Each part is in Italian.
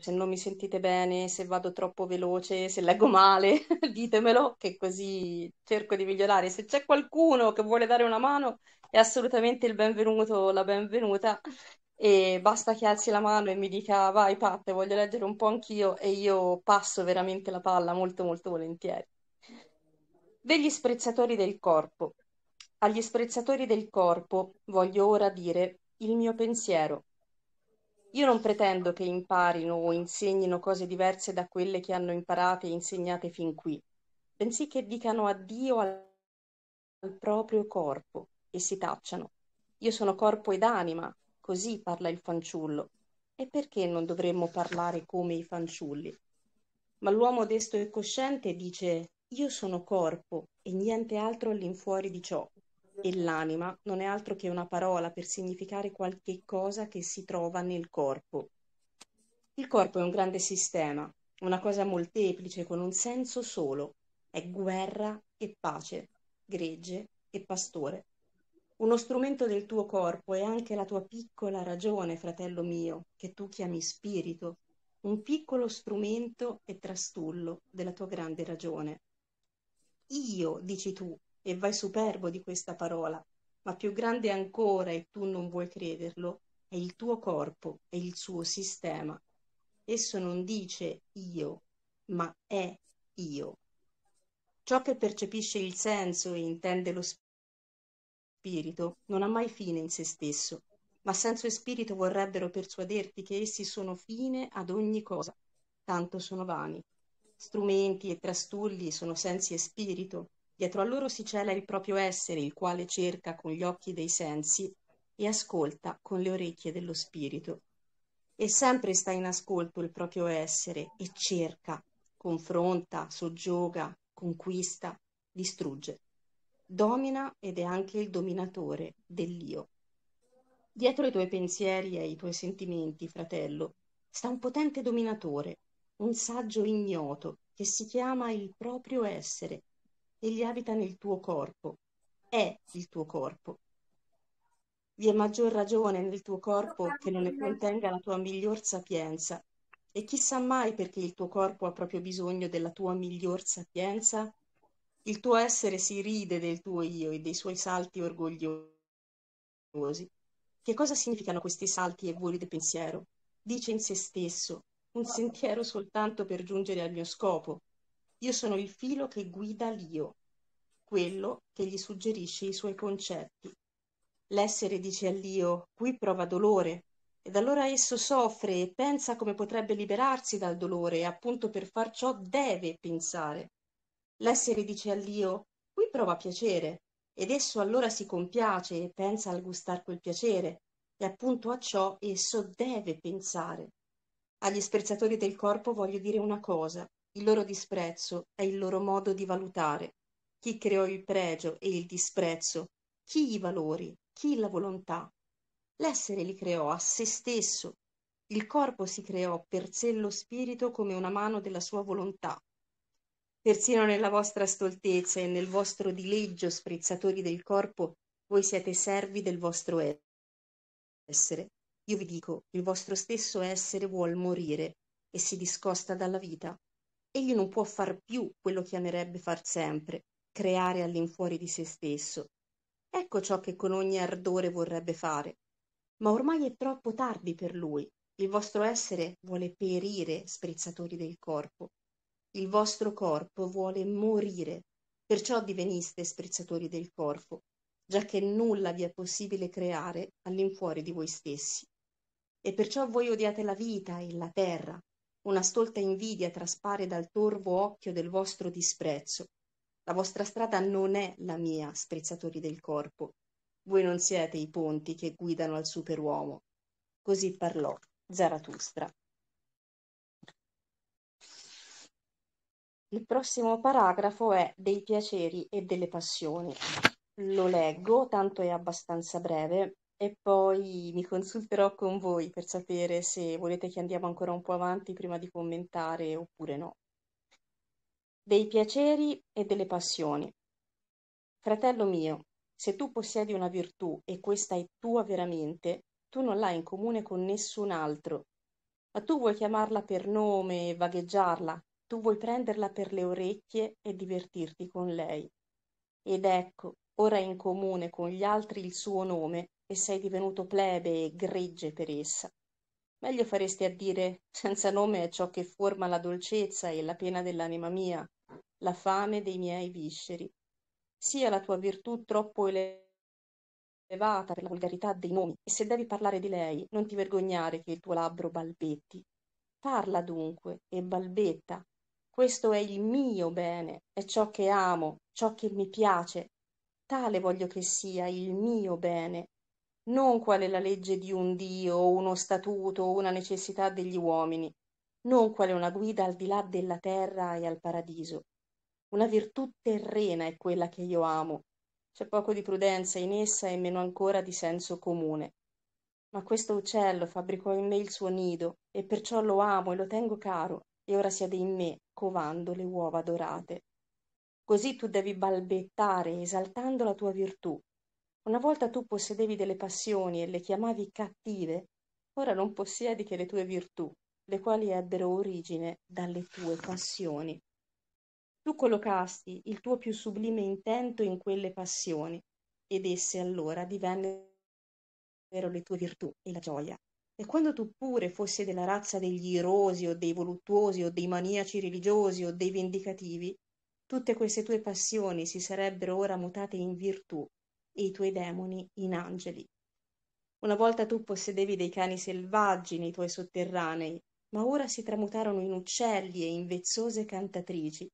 se non mi sentite bene, se vado troppo veloce, se leggo male, ditemelo che così cerco di migliorare. Se c'è qualcuno che vuole dare una mano, è assolutamente il benvenuto, la benvenuta e basta che alzi la mano e mi dica vai Pat, voglio leggere un po' anch'io e io passo veramente la palla molto molto volentieri. Degli sprezzatori del corpo. Agli sprezzatori del corpo voglio ora dire il mio pensiero io non pretendo che imparino o insegnino cose diverse da quelle che hanno imparate e insegnate fin qui, bensì che dicano addio al, al proprio corpo e si tacciano. Io sono corpo ed anima, così parla il fanciullo. E perché non dovremmo parlare come i fanciulli? Ma l'uomo desto e cosciente dice io sono corpo e niente altro all'infuori di ciò e l'anima non è altro che una parola per significare qualche cosa che si trova nel corpo. Il corpo è un grande sistema, una cosa molteplice con un senso solo, è guerra e pace, gregge e pastore. Uno strumento del tuo corpo è anche la tua piccola ragione, fratello mio, che tu chiami spirito, un piccolo strumento e trastullo della tua grande ragione. Io, dici tu, e vai superbo di questa parola, ma più grande ancora, e tu non vuoi crederlo, è il tuo corpo e il suo sistema. Esso non dice io, ma è io. Ciò che percepisce il senso e intende lo spirito non ha mai fine in se stesso, ma senso e spirito vorrebbero persuaderti che essi sono fine ad ogni cosa, tanto sono vani. Strumenti e trastulli sono sensi e spirito, Dietro a loro si cela il proprio essere, il quale cerca con gli occhi dei sensi e ascolta con le orecchie dello spirito. E sempre sta in ascolto il proprio essere e cerca, confronta, soggioga, conquista, distrugge. Domina ed è anche il dominatore dell'io. Dietro i tuoi pensieri e i tuoi sentimenti, fratello, sta un potente dominatore, un saggio ignoto che si chiama il proprio essere egli abita nel tuo corpo, è il tuo corpo. Vi è maggior ragione nel tuo corpo che non ne contenga la tua miglior sapienza. E chissà mai perché il tuo corpo ha proprio bisogno della tua miglior sapienza? Il tuo essere si ride del tuo io e dei suoi salti orgogliosi. Che cosa significano questi salti e voli del pensiero? Dice in se stesso, un sentiero soltanto per giungere al mio scopo, io sono il filo che guida l'io, quello che gli suggerisce i suoi concetti. L'essere dice all'io, qui prova dolore, ed allora esso soffre e pensa come potrebbe liberarsi dal dolore e appunto per far ciò deve pensare. L'essere dice all'io, qui prova piacere, ed esso allora si compiace e pensa al gustar quel piacere, e appunto a ciò esso deve pensare. Agli sprezzatori del corpo voglio dire una cosa. Il loro disprezzo è il loro modo di valutare. Chi creò il pregio e il disprezzo? Chi i valori? Chi la volontà? L'essere li creò a se stesso. Il corpo si creò per sé lo spirito come una mano della sua volontà. Persino nella vostra stoltezza e nel vostro dileggio sprezzatori del corpo, voi siete servi del vostro essere. Io vi dico, il vostro stesso essere vuol morire e si discosta dalla vita egli non può far più quello che amerebbe far sempre, creare all'infuori di se stesso. Ecco ciò che con ogni ardore vorrebbe fare. Ma ormai è troppo tardi per lui. Il vostro essere vuole perire, sprezzatori del corpo. Il vostro corpo vuole morire. Perciò diveniste sprezzatori del corpo, giacché nulla vi è possibile creare all'infuori di voi stessi. E perciò voi odiate la vita e la terra, una stolta invidia traspare dal torvo occhio del vostro disprezzo. La vostra strada non è la mia, sprezzatori del corpo. Voi non siete i ponti che guidano al superuomo. Così parlò Zarathustra. Il prossimo paragrafo è dei piaceri e delle passioni. Lo leggo, tanto è abbastanza breve, e poi mi consulterò con voi per sapere se volete che andiamo ancora un po' avanti prima di commentare oppure no. Dei piaceri e delle passioni. Fratello mio, se tu possiedi una virtù e questa è tua veramente, tu non l'hai in comune con nessun altro. Ma tu vuoi chiamarla per nome e vagheggiarla, tu vuoi prenderla per le orecchie e divertirti con lei. Ed ecco, ora in comune con gli altri il suo nome e sei divenuto plebe e gregge per essa. Meglio faresti a dire senza nome è ciò che forma la dolcezza e la pena dell'anima mia, la fame dei miei visceri. Sia la tua virtù troppo elevata per la volgarità dei nomi, e se devi parlare di lei, non ti vergognare che il tuo labbro balbetti. Parla dunque e balbetta. Questo è il mio bene, è ciò che amo, ciò che mi piace. Tale voglio che sia il mio bene, non quale la legge di un Dio o uno statuto o una necessità degli uomini, non quale una guida al di là della terra e al paradiso. Una virtù terrena è quella che io amo. C'è poco di prudenza in essa e meno ancora di senso comune. Ma questo uccello fabbricò in me il suo nido, e perciò lo amo e lo tengo caro, e ora siede in me, covando le uova dorate. Così tu devi balbettare, esaltando la tua virtù, una volta tu possedevi delle passioni e le chiamavi cattive, ora non possiedi che le tue virtù, le quali ebbero origine dalle tue passioni. Tu collocasti il tuo più sublime intento in quelle passioni, ed esse allora divennero le tue virtù e la gioia. E quando tu pure fossi della razza degli irosi o dei voluttuosi o dei maniaci religiosi o dei vendicativi, tutte queste tue passioni si sarebbero ora mutate in virtù e i tuoi demoni in angeli. Una volta tu possedevi dei cani selvaggi nei tuoi sotterranei, ma ora si tramutarono in uccelli e in vezzose cantatrici,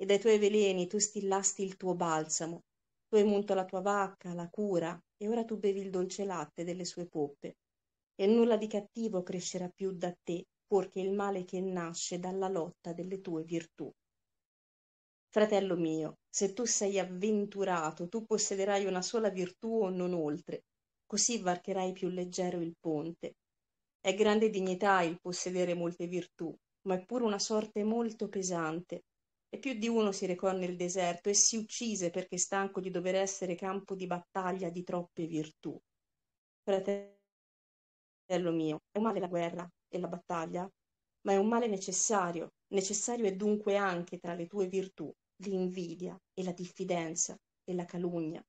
e dai tuoi veleni tu stillasti il tuo balsamo, tu hai munto la tua vacca, la cura, e ora tu bevi il dolce latte delle sue poppe. E nulla di cattivo crescerà più da te, purché il male che nasce dalla lotta delle tue virtù. Fratello mio, se tu sei avventurato, tu possederai una sola virtù o non oltre, così varcherai più leggero il ponte. È grande dignità il possedere molte virtù, ma è pure una sorte molto pesante. E più di uno si recò nel deserto e si uccise perché stanco di dover essere campo di battaglia di troppe virtù. Fratello mio, è un male la guerra e la battaglia, ma è un male necessario Necessario è dunque anche tra le tue virtù l'invidia e la diffidenza e la calunnia.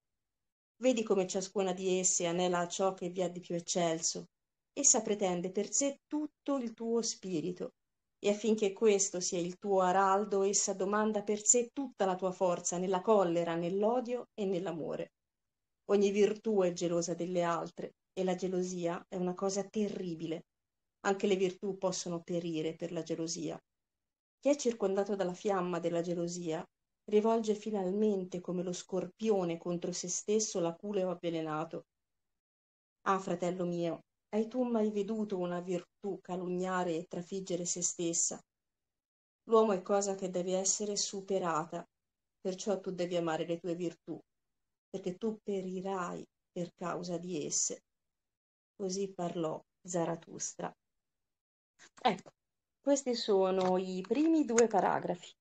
Vedi come ciascuna di esse anela a ciò che vi ha di più eccelso. Essa pretende per sé tutto il tuo spirito, e affinché questo sia il tuo araldo, essa domanda per sé tutta la tua forza nella collera, nell'odio e nell'amore. Ogni virtù è gelosa delle altre, e la gelosia è una cosa terribile. Anche le virtù possono perire per la gelosia. Chi è circondato dalla fiamma della gelosia rivolge finalmente come lo scorpione contro se stesso l'aculeo avvelenato. Ah, fratello mio, hai tu mai veduto una virtù calunniare e trafiggere se stessa? L'uomo è cosa che deve essere superata, perciò tu devi amare le tue virtù, perché tu perirai per causa di esse. Così parlò Zarathustra. Ecco, questi sono i primi due paragrafi.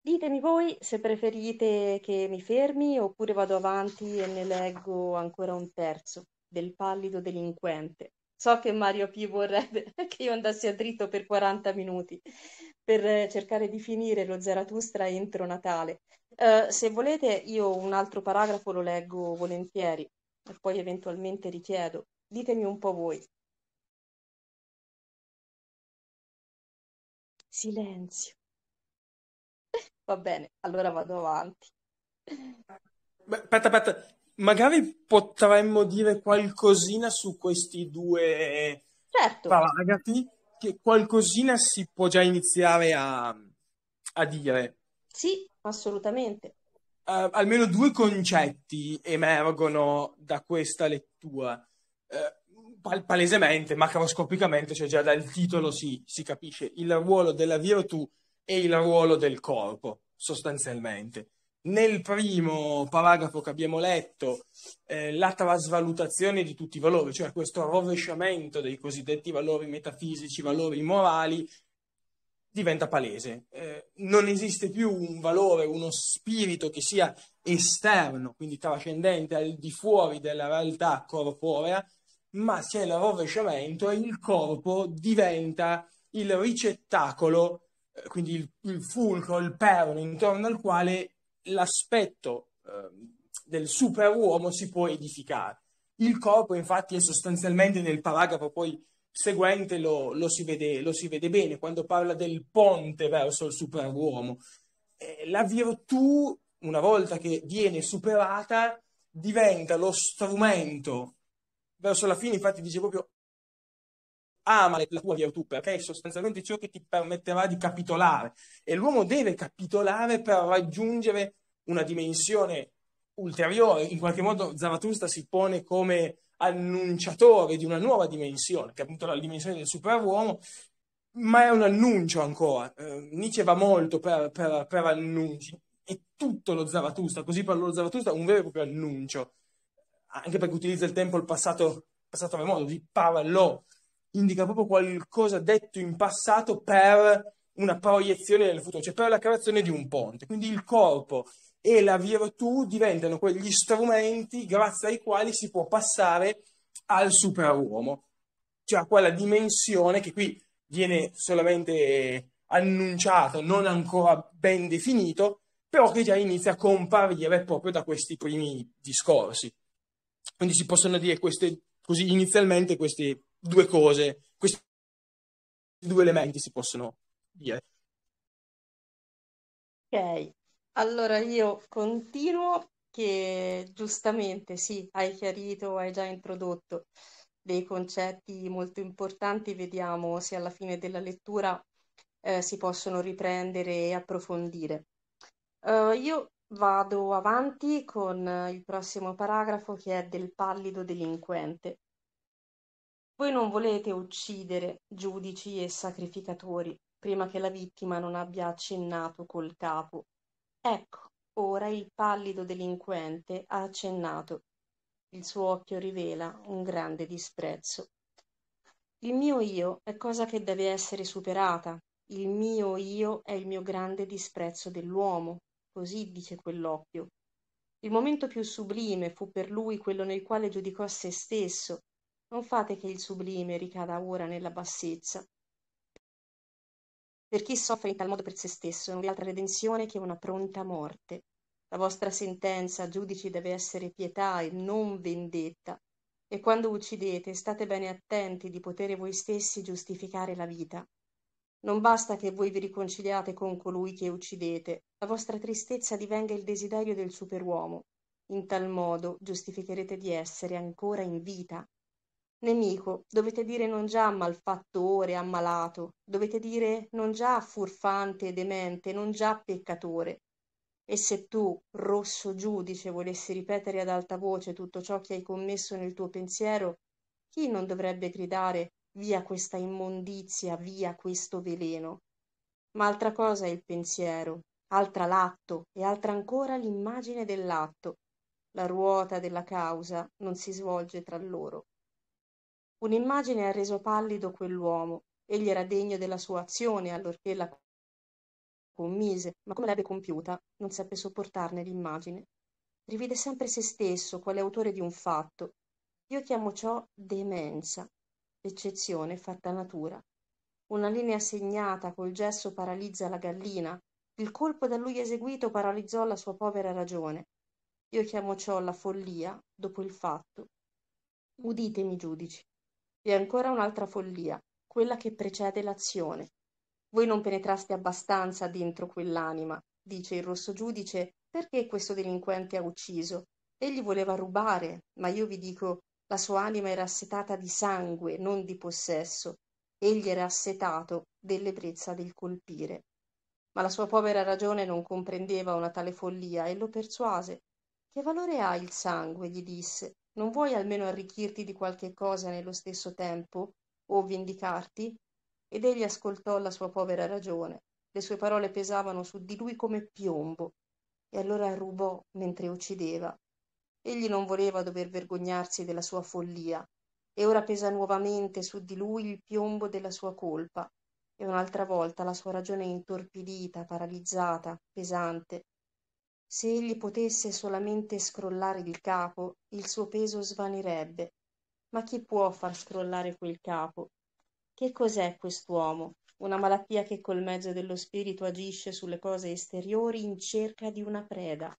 Ditemi voi se preferite che mi fermi oppure vado avanti e ne leggo ancora un terzo del pallido delinquente. So che Mario P vorrebbe che io andassi a dritto per 40 minuti per cercare di finire lo Zaratustra entro Natale. Uh, se volete io un altro paragrafo lo leggo volentieri e poi eventualmente richiedo. Ditemi un po' voi. Silenzio. Va bene, allora vado avanti. Beh, aspetta, aspetta, magari potremmo dire qualcosina su questi due certo. paragrafi, che qualcosina si può già iniziare a, a dire. Sì, assolutamente. Uh, almeno due concetti emergono da questa lettura. Uh, pal- palesemente, macroscopicamente, cioè già dal titolo si, si capisce il ruolo della virtù e il ruolo del corpo, sostanzialmente. Nel primo paragrafo che abbiamo letto, eh, la trasvalutazione di tutti i valori, cioè questo rovesciamento dei cosiddetti valori metafisici, valori morali, diventa palese. Eh, non esiste più un valore, uno spirito che sia esterno, quindi trascendente, al di fuori della realtà corporea, ma se il un rovesciamento il corpo diventa il ricettacolo, eh, quindi il, il fulcro, il perno intorno al quale l'aspetto eh, del superuomo si può edificare. Il corpo infatti è sostanzialmente nel paragrafo poi seguente lo, lo, si, vede, lo si vede bene quando parla del ponte verso il superuomo. Eh, la virtù, una volta che viene superata, diventa lo strumento verso la fine, infatti, dice proprio ama la tua virtù perché è sostanzialmente ciò che ti permetterà di capitolare e l'uomo deve capitolare per raggiungere una dimensione ulteriore, in qualche modo Zarathustra si pone come annunciatore di una nuova dimensione, che è appunto la dimensione del superuomo, ma è un annuncio ancora. Eh, Nietzsche va molto per, per, per annunci, è tutto lo Zarathustra, così per lo Zarathustra un vero e proprio annuncio anche perché utilizza il tempo il passato, passato modo di parlò, indica proprio qualcosa detto in passato per una proiezione nel futuro, cioè per la creazione di un ponte. Quindi il corpo e la virtù diventano quegli strumenti grazie ai quali si può passare al superuomo, cioè a quella dimensione che qui viene solamente annunciato, non ancora ben definito, però che già inizia a comparire proprio da questi primi discorsi. Quindi si possono dire queste, così inizialmente queste due cose, questi due elementi si possono dire. Ok, allora io continuo che giustamente sì, hai chiarito, hai già introdotto dei concetti molto importanti, vediamo se alla fine della lettura eh, si possono riprendere e approfondire. Uh, io Vado avanti con eh, il prossimo paragrafo che è del pallido delinquente. Voi non volete uccidere giudici e sacrificatori prima che la vittima non abbia accennato col capo. Ecco, ora il pallido delinquente ha accennato. Il suo occhio rivela un grande disprezzo. Il mio io è cosa che deve essere superata. Il mio io è il mio grande disprezzo dell'uomo, così dice quell'occhio. Il momento più sublime fu per lui quello nel quale giudicò se stesso. Non fate che il sublime ricada ora nella bassezza. Per chi soffre in tal modo per se stesso non vi è altra redenzione che una pronta morte. La vostra sentenza, giudici, deve essere pietà e non vendetta. E quando uccidete, state bene attenti di potere voi stessi giustificare la vita. Non basta che voi vi riconciliate con colui che uccidete, la vostra tristezza divenga il desiderio del superuomo. In tal modo giustificherete di essere ancora in vita. Nemico, dovete dire non già malfattore, ammalato, dovete dire non già furfante, demente, non già peccatore. E se tu, rosso giudice, volessi ripetere ad alta voce tutto ciò che hai commesso nel tuo pensiero, chi non dovrebbe gridare via questa immondizia, via questo veleno? Ma altra cosa è il pensiero, altra l'atto e altra ancora l'immagine dell'atto. La ruota della causa non si svolge tra loro. Un'immagine ha reso pallido quell'uomo. Egli era degno della sua azione allorché la commise, ma come l'ebbe compiuta non seppe sopportarne l'immagine. Rivide sempre se stesso quale autore di un fatto. Io chiamo ciò demenza, eccezione fatta natura. Una linea segnata col gesso paralizza la gallina, il colpo da lui eseguito paralizzò la sua povera ragione. Io chiamo ciò la follia dopo il fatto. Uditemi, giudici. Vi è ancora un'altra follia, quella che precede l'azione. Voi non penetraste abbastanza dentro quell'anima, dice il rosso giudice, perché questo delinquente ha ucciso. Egli voleva rubare, ma io vi dico, la sua anima era assetata di sangue, non di possesso. Egli era assetato dell'ebbrezza del colpire ma la sua povera ragione non comprendeva una tale follia e lo persuase. Che valore ha il sangue? gli disse. Non vuoi almeno arricchirti di qualche cosa nello stesso tempo? O vendicarti? Ed egli ascoltò la sua povera ragione. Le sue parole pesavano su di lui come piombo. E allora rubò mentre uccideva. Egli non voleva dover vergognarsi della sua follia, e ora pesa nuovamente su di lui il piombo della sua colpa e un'altra volta la sua ragione intorpidita, paralizzata, pesante. Se egli potesse solamente scrollare il capo, il suo peso svanirebbe. Ma chi può far scrollare quel capo? Che cos'è quest'uomo? Una malattia che col mezzo dello spirito agisce sulle cose esteriori in cerca di una preda.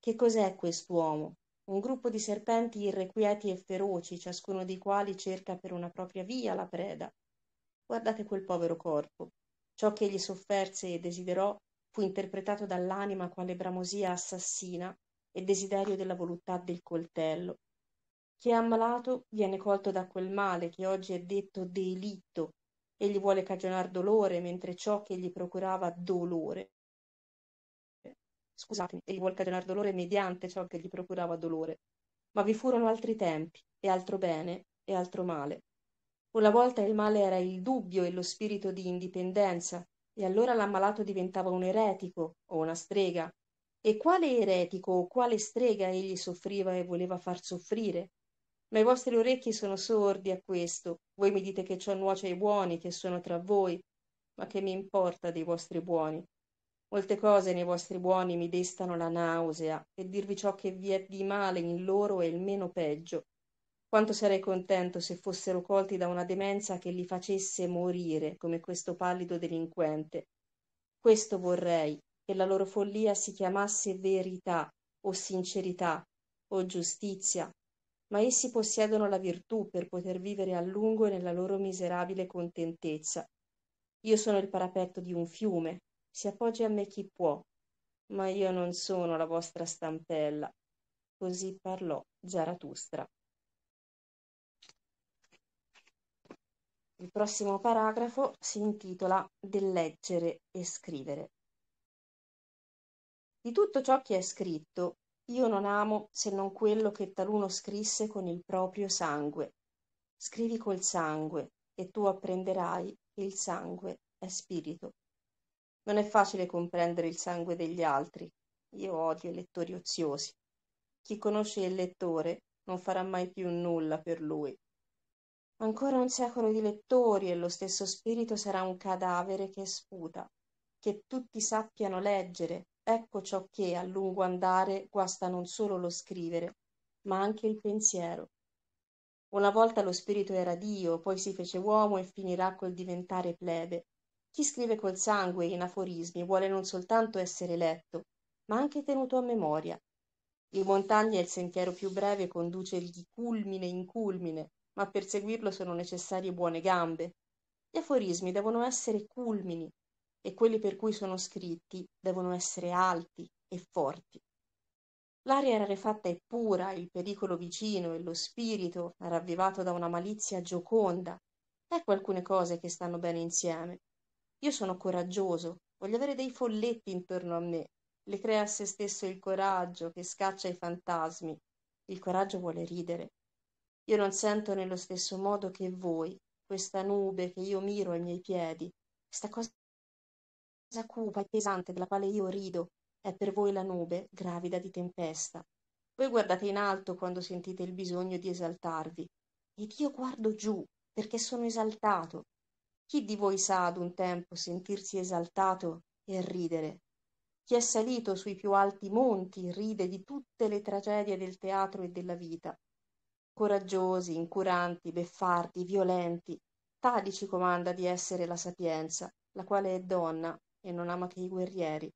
Che cos'è quest'uomo? Un gruppo di serpenti irrequieti e feroci, ciascuno dei quali cerca per una propria via la preda guardate quel povero corpo. Ciò che egli sofferse e desiderò fu interpretato dall'anima quale bramosia assassina e desiderio della voluttà del coltello. Chi è ammalato viene colto da quel male che oggi è detto delitto. Egli vuole cagionar dolore, mentre ciò che gli procurava dolore. Scusate, egli vuole cagionar dolore mediante ciò che gli procurava dolore. Ma vi furono altri tempi, e altro bene, e altro male. Una volta il male era il dubbio e lo spirito di indipendenza, e allora l'ammalato diventava un eretico o una strega. E quale eretico o quale strega egli soffriva e voleva far soffrire? Ma i vostri orecchi sono sordi a questo. Voi mi dite che ciò nuoce ai buoni che sono tra voi, ma che mi importa dei vostri buoni? Molte cose nei vostri buoni mi destano la nausea, e dirvi ciò che vi è di male in loro è il meno peggio, quanto sarei contento se fossero colti da una demenza che li facesse morire, come questo pallido delinquente. Questo vorrei, che la loro follia si chiamasse verità, o sincerità, o giustizia, ma essi possiedono la virtù per poter vivere a lungo nella loro miserabile contentezza. Io sono il parapetto di un fiume, si appoggi a me chi può, ma io non sono la vostra stampella. Così parlò Zaratustra. Il prossimo paragrafo si intitola Del leggere e scrivere. Di tutto ciò che è scritto, io non amo se non quello che taluno scrisse con il proprio sangue. Scrivi col sangue e tu apprenderai che il sangue è spirito. Non è facile comprendere il sangue degli altri. Io odio i lettori oziosi. Chi conosce il lettore non farà mai più nulla per lui. Ancora un secolo di lettori e lo stesso spirito sarà un cadavere che sputa. Che tutti sappiano leggere, ecco ciò che a lungo andare guasta non solo lo scrivere, ma anche il pensiero. Una volta lo spirito era Dio, poi si fece uomo e finirà col diventare plebe. Chi scrive col sangue in aforismi vuole non soltanto essere letto, ma anche tenuto a memoria. Il montagna è il sentiero più breve conduce di culmine in culmine, ma per seguirlo sono necessarie buone gambe. Gli aforismi devono essere culmini e quelli per cui sono scritti devono essere alti e forti. L'aria rarefatta rifatta e pura, il pericolo vicino e lo spirito ravvivato da una malizia gioconda. Ecco alcune cose che stanno bene insieme. Io sono coraggioso, voglio avere dei folletti intorno a me. Le crea a se stesso il coraggio che scaccia i fantasmi. Il coraggio vuole ridere, io non sento nello stesso modo che voi questa nube che io miro ai miei piedi, questa cosa cupa e pesante della quale io rido, è per voi la nube gravida di tempesta. Voi guardate in alto quando sentite il bisogno di esaltarvi, ed io guardo giù perché sono esaltato. Chi di voi sa ad un tempo sentirsi esaltato e ridere? Chi è salito sui più alti monti ride di tutte le tragedie del teatro e della vita coraggiosi incuranti beffardi violenti tali ci comanda di essere la sapienza la quale è donna e non ama che i guerrieri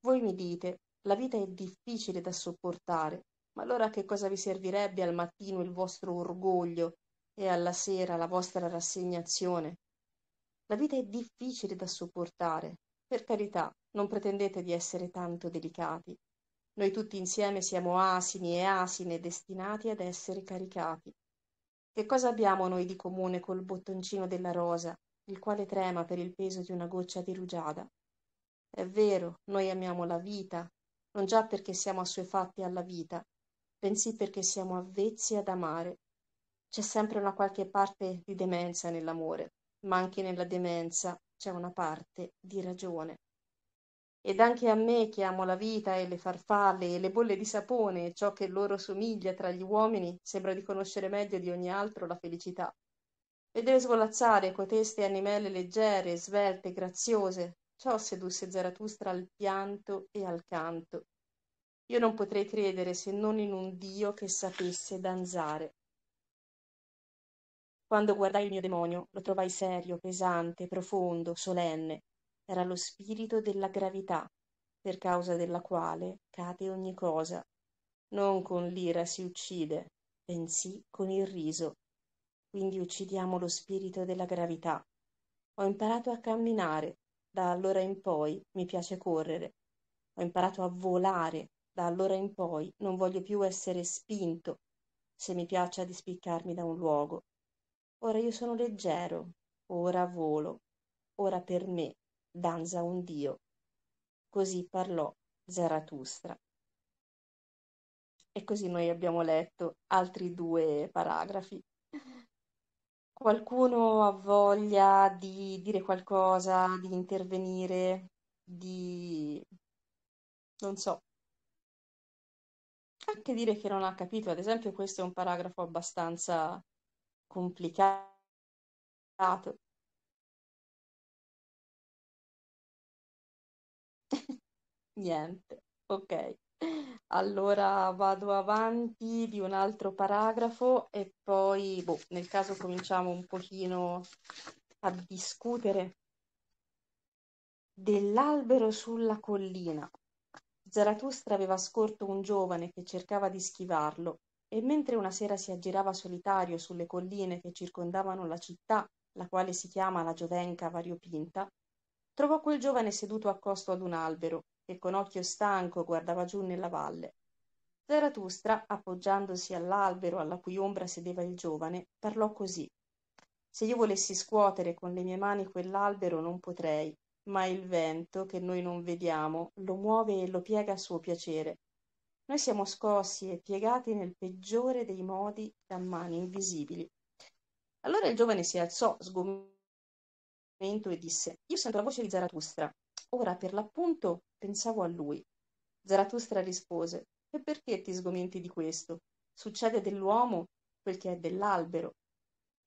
voi mi dite la vita è difficile da sopportare ma allora a che cosa vi servirebbe al mattino il vostro orgoglio e alla sera la vostra rassegnazione la vita è difficile da sopportare per carità non pretendete di essere tanto delicati noi tutti insieme siamo asini e asine destinati ad essere caricati. Che cosa abbiamo noi di comune col bottoncino della rosa, il quale trema per il peso di una goccia di rugiada? È vero, noi amiamo la vita, non già perché siamo assuefatti alla vita, bensì perché siamo avvezzi ad amare. C'è sempre una qualche parte di demenza nell'amore, ma anche nella demenza c'è una parte di ragione. Ed anche a me che amo la vita e le farfalle e le bolle di sapone e ciò che loro somiglia tra gli uomini, sembra di conoscere meglio di ogni altro la felicità. Vedere svolazzare coteste animelle leggere, svelte, graziose, ciò sedusse Zarathustra al pianto e al canto. Io non potrei credere se non in un Dio che sapesse danzare. Quando guardai il mio demonio, lo trovai serio, pesante, profondo, solenne era lo spirito della gravità, per causa della quale cade ogni cosa. Non con l'ira si uccide, bensì con il riso. Quindi uccidiamo lo spirito della gravità. Ho imparato a camminare, da allora in poi mi piace correre. Ho imparato a volare, da allora in poi non voglio più essere spinto, se mi piace di spiccarmi da un luogo. Ora io sono leggero, ora volo, ora per me danza un dio. Così parlò Zarathustra. E così noi abbiamo letto altri due paragrafi. Qualcuno ha voglia di dire qualcosa, di intervenire, di... non so. Anche dire che non ha capito, ad esempio questo è un paragrafo abbastanza complicato Niente. Ok. Allora vado avanti di un altro paragrafo e poi, boh, nel caso cominciamo un pochino a discutere. Dell'albero sulla collina. Zarathustra aveva scorto un giovane che cercava di schivarlo e mentre una sera si aggirava solitario sulle colline che circondavano la città, la quale si chiama la Giovenca variopinta, trovò quel giovane seduto accosto ad un albero che con occhio stanco guardava giù nella valle. Zaratustra, appoggiandosi all'albero alla cui ombra sedeva il giovane, parlò così. Se io volessi scuotere con le mie mani quell'albero non potrei, ma il vento, che noi non vediamo, lo muove e lo piega a suo piacere. Noi siamo scossi e piegati nel peggiore dei modi da mani invisibili. Allora il giovane si alzò sgomento e disse: Io sento la voce di Zaratustra, Ora per l'appunto pensavo a lui. Zarathustra rispose: E perché ti sgomenti di questo? Succede dell'uomo quel che è dell'albero.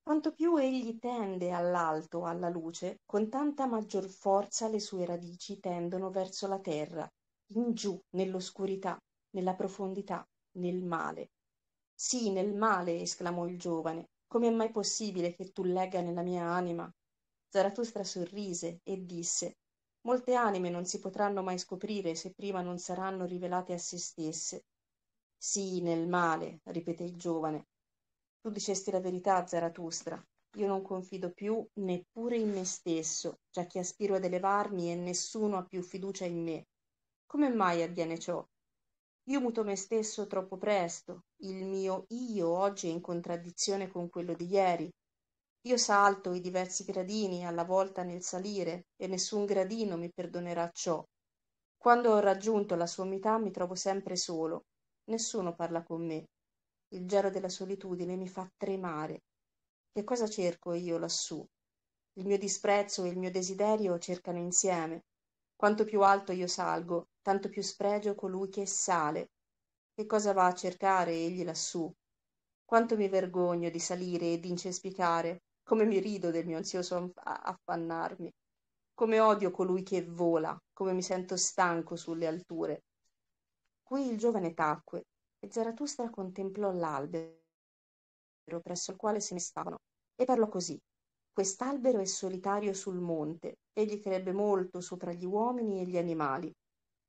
Quanto più egli tende all'alto, alla luce, con tanta maggior forza le sue radici tendono verso la terra, in giù, nell'oscurità, nella profondità, nel male. Sì, nel male, esclamò il giovane. Com'è mai possibile che tu legga nella mia anima? Zarathustra sorrise e disse Molte anime non si potranno mai scoprire se prima non saranno rivelate a se stesse. Sì, nel male, ripeté il giovane. Tu dicesti la verità, Zaratustra. Io non confido più neppure in me stesso, già che aspiro ad elevarmi e nessuno ha più fiducia in me. Come mai avviene ciò? Io muto me stesso troppo presto, il mio io oggi è in contraddizione con quello di ieri, io salto i diversi gradini alla volta nel salire, e nessun gradino mi perdonerà ciò. Quando ho raggiunto la sommità mi trovo sempre solo. Nessuno parla con me. Il gelo della solitudine mi fa tremare. Che cosa cerco io lassù? Il mio disprezzo e il mio desiderio cercano insieme. Quanto più alto io salgo, tanto più spregio colui che sale. Che cosa va a cercare egli lassù? Quanto mi vergogno di salire e di incespicare, come mi rido del mio ansioso affannarmi. Come odio colui che vola, come mi sento stanco sulle alture. Qui il giovane tacque e Zarathustra contemplò l'albero presso il quale se ne stavano e parlò così. Quest'albero è solitario sul monte, egli crebbe molto sopra gli uomini e gli animali,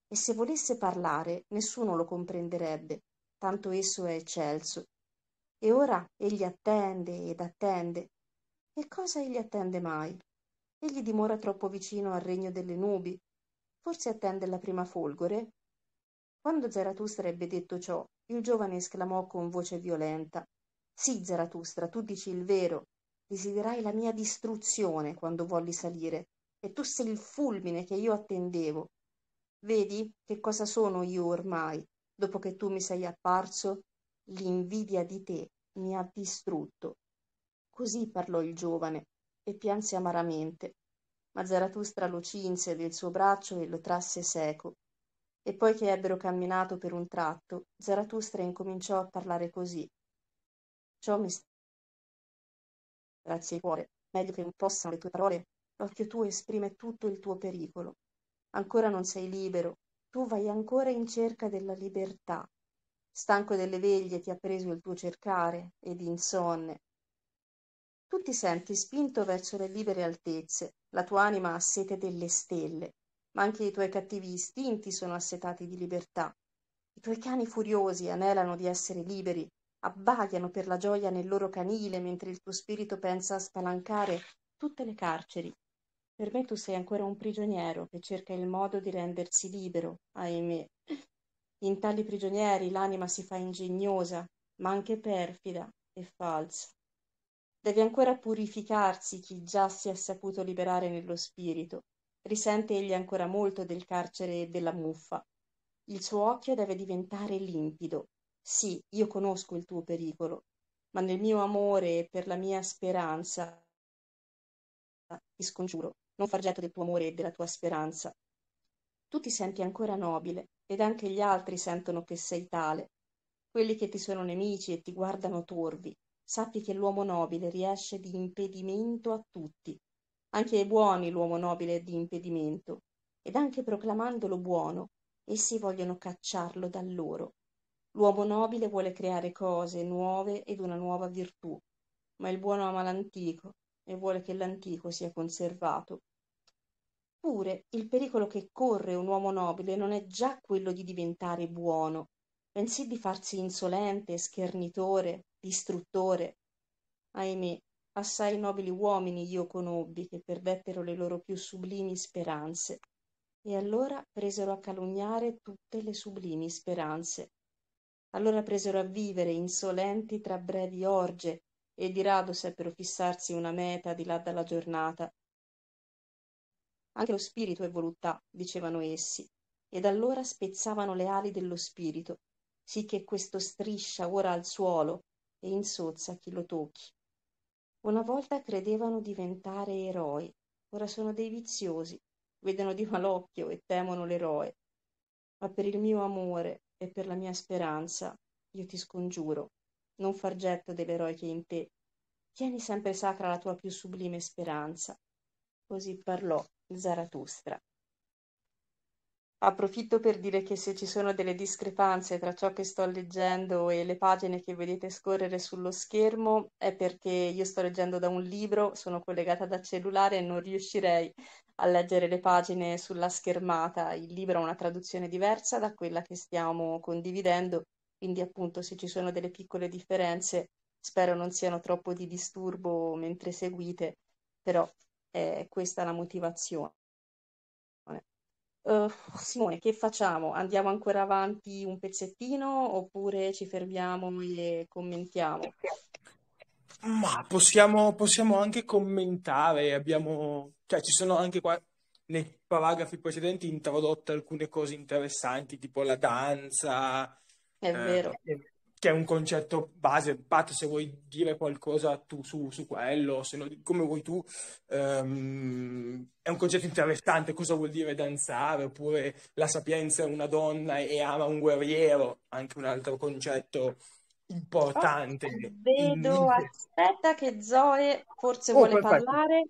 e se volesse parlare nessuno lo comprenderebbe, tanto esso è eccelso. E ora egli attende ed attende, che cosa egli attende mai? Egli dimora troppo vicino al regno delle nubi. Forse attende la prima folgore? Quando Zaratustra ebbe detto ciò, il giovane esclamò con voce violenta Sì, Zaratustra, tu dici il vero. Desiderai la mia distruzione quando volli salire, e tu sei il fulmine che io attendevo. Vedi che cosa sono io ormai, dopo che tu mi sei apparso? L'invidia di te mi ha distrutto Così parlò il giovane, e pianse amaramente. Ma Zarathustra lo cinse del suo braccio e lo trasse seco. E poi che ebbero camminato per un tratto, Zarathustra incominciò a parlare così. Ciò mi sta. Grazie cuore, meglio che non possano le tue parole, l'occhio tuo esprime tutto il tuo pericolo. Ancora non sei libero, tu vai ancora in cerca della libertà. Stanco delle veglie ti ha preso il tuo cercare ed insonne, tu ti senti spinto verso le libere altezze, la tua anima ha sete delle stelle, ma anche i tuoi cattivi istinti sono assetati di libertà. I tuoi cani furiosi anelano di essere liberi, abbaiano per la gioia nel loro canile mentre il tuo spirito pensa a spalancare tutte le carceri. Per me tu sei ancora un prigioniero che cerca il modo di rendersi libero, ahimè. In tali prigionieri l'anima si fa ingegnosa, ma anche perfida e falsa. Deve ancora purificarsi chi già si è saputo liberare nello spirito. Risente egli ancora molto del carcere e della muffa. Il suo occhio deve diventare limpido. Sì, io conosco il tuo pericolo, ma nel mio amore e per la mia speranza ti scongiuro, non far getto del tuo amore e della tua speranza. Tu ti senti ancora nobile ed anche gli altri sentono che sei tale. Quelli che ti sono nemici e ti guardano torvi sappi che l'uomo nobile riesce di impedimento a tutti, anche ai buoni l'uomo nobile è di impedimento, ed anche proclamandolo buono, essi vogliono cacciarlo da loro. L'uomo nobile vuole creare cose nuove ed una nuova virtù, ma il buono ama l'antico e vuole che l'antico sia conservato. Pure il pericolo che corre un uomo nobile non è già quello di diventare buono, pensì di farsi insolente, schernitore, distruttore. Ahimè, assai nobili uomini io conobbi che perdettero le loro più sublimi speranze, e allora presero a calunniare tutte le sublimi speranze. Allora presero a vivere insolenti tra brevi orge, e di rado seppero fissarsi una meta di là dalla giornata. Anche lo spirito è voluttà, dicevano essi, ed allora spezzavano le ali dello spirito, sì che questo striscia ora al suolo e insozza chi lo tocchi. Una volta credevano diventare eroi, ora sono dei viziosi, vedono di malocchio e temono l'eroe. Ma per il mio amore e per la mia speranza, io ti scongiuro, non far getto dell'eroe che è in te. Tieni sempre sacra la tua più sublime speranza. Così parlò Zaratustra. Approfitto per dire che se ci sono delle discrepanze tra ciò che sto leggendo e le pagine che vedete scorrere sullo schermo è perché io sto leggendo da un libro, sono collegata da cellulare e non riuscirei a leggere le pagine sulla schermata. Il libro ha una traduzione diversa da quella che stiamo condividendo, quindi appunto se ci sono delle piccole differenze spero non siano troppo di disturbo mentre seguite, però è questa la motivazione. Uh, Simone, che facciamo? Andiamo ancora avanti un pezzettino oppure ci fermiamo e commentiamo? Ma possiamo, possiamo anche commentare, abbiamo, cioè ci sono anche qua nei paragrafi precedenti introdotte alcune cose interessanti, tipo la danza, è eh, che è un concetto base. Pat, se vuoi dire qualcosa tu su, su quello, no, come vuoi tu, um, è un concetto interessante. Cosa vuol dire danzare? Oppure la sapienza è una donna e ama un guerriero, anche un altro concetto importante. Oh, vedo, in... Mm. aspetta che Zoe forse oh, vuole perfetto. parlare.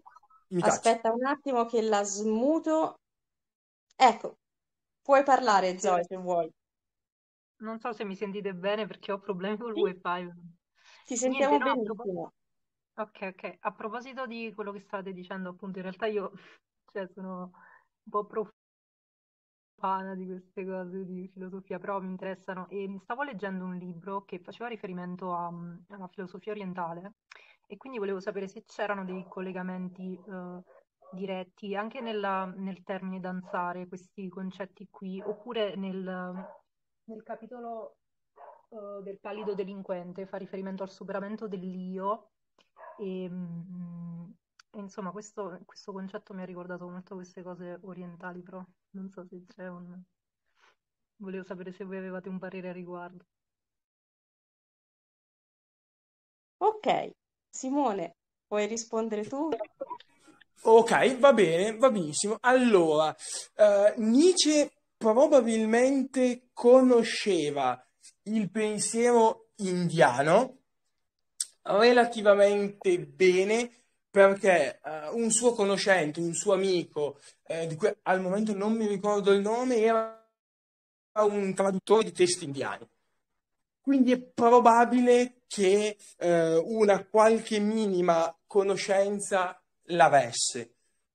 Mi aspetta taccio. un attimo che la smuto. Ecco, puoi parlare Zoe se vuoi non so se mi sentite bene perché ho problemi con il sì. wifi. Ti sentiamo Niente, no, benissimo. Ok, ok. A proposito di quello che state dicendo, appunto, in realtà io cioè, sono un po' profana di queste cose di filosofia, però mi interessano. E stavo leggendo un libro che faceva riferimento a, mm, alla filosofia orientale e quindi volevo sapere se c'erano dei collegamenti eh, diretti anche nella, nel termine danzare, questi concetti qui, oppure nel nel capitolo uh, del pallido delinquente fa riferimento al superamento dell'io e, ehm, mh, e insomma questo, questo, concetto mi ha ricordato molto queste cose orientali, però non so se c'è un... Volevo sapere se voi avevate un parere a riguardo. Ok, Simone, vuoi rispondere tu? Ok, va bene, va benissimo. Allora, uh, Nietzsche probabilmente conosceva il pensiero indiano relativamente bene perché uh, un suo conoscente, un suo amico, eh, di cui al momento non mi ricordo il nome, era un traduttore di testi indiani. Quindi è probabile che eh, una qualche minima conoscenza l'avesse.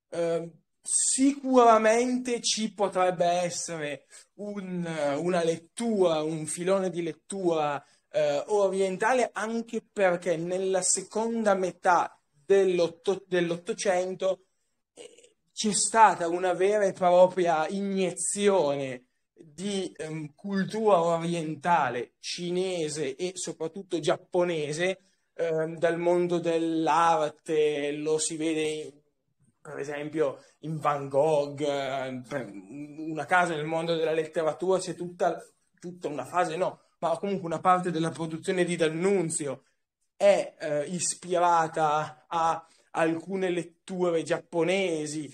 Eh, sicuramente ci potrebbe essere un, una lettura, un filone di lettura eh, orientale, anche perché nella seconda metà dell'Ottocento eh, c'è stata una vera e propria iniezione di ehm, cultura orientale cinese e soprattutto giapponese eh, dal mondo dell'arte, lo si vede in, per esempio in Van Gogh, eh, una casa nel mondo della letteratura, c'è tutta, tutta una fase, no, ma comunque una parte della produzione di D'Annunzio è eh, ispirata a alcune letture giapponesi,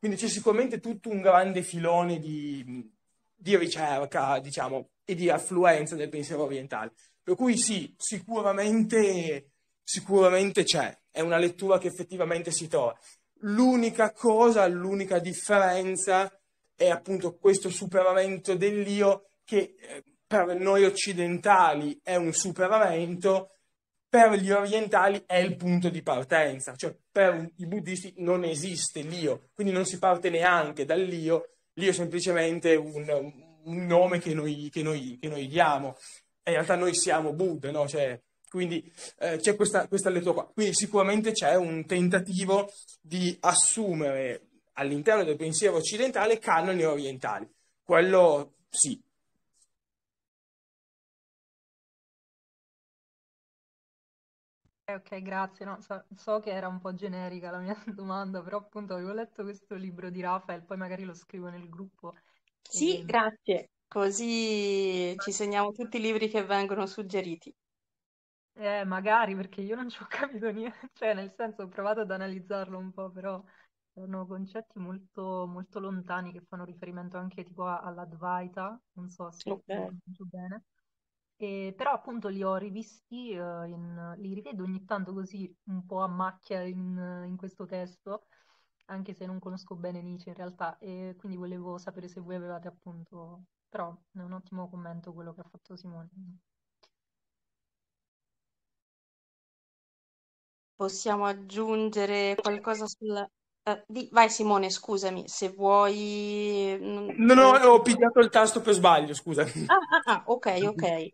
quindi c'è sicuramente tutto un grande filone di, di ricerca, diciamo, e di affluenza del pensiero orientale. Per cui sì, sicuramente, sicuramente c'è, è una lettura che effettivamente si trova. L'unica cosa, l'unica differenza è appunto questo superamento dell'io che eh, per noi occidentali è un superamento, per gli orientali è il punto di partenza, cioè per i buddisti non esiste l'io, quindi non si parte neanche dall'io, l'io è semplicemente un, un nome che noi, che, noi, che noi, diamo. In realtà noi siamo Buddha, no? cioè, quindi eh, c'è questa, questa lettura qua. Quindi sicuramente c'è un tentativo di assumere all'interno del pensiero occidentale canoni orientali. Quello sì, eh, Ok, grazie. No, so, so, che era un po' generica la mia domanda, però appunto avevo letto questo libro di Rafael, poi magari lo scrivo nel gruppo. Sì, e... Ehm, grazie. Così ci segniamo tutti i libri che vengono suggeriti. Eh, magari perché io non ci ho capito niente, cioè nel senso ho provato ad analizzarlo un po', però sono concetti molto, molto lontani che fanno riferimento anche tipo all'Advaita, non so se ho Ok. capito bene. E- però appunto li ho rivisti, eh, in- li rivedo ogni tanto così un po' a macchia in, in questo testo, anche se non conosco bene Nietzsche in realtà, e quindi volevo sapere se voi avevate appunto, però è un ottimo commento quello che ha fatto Simone. Possiamo aggiungere qualcosa sulla... eh, di- vai Simone, scusami, se vuoi... No, no, ho pigliato il tasto per sbaglio, scusa. Ah, ah, ah, ok, ok.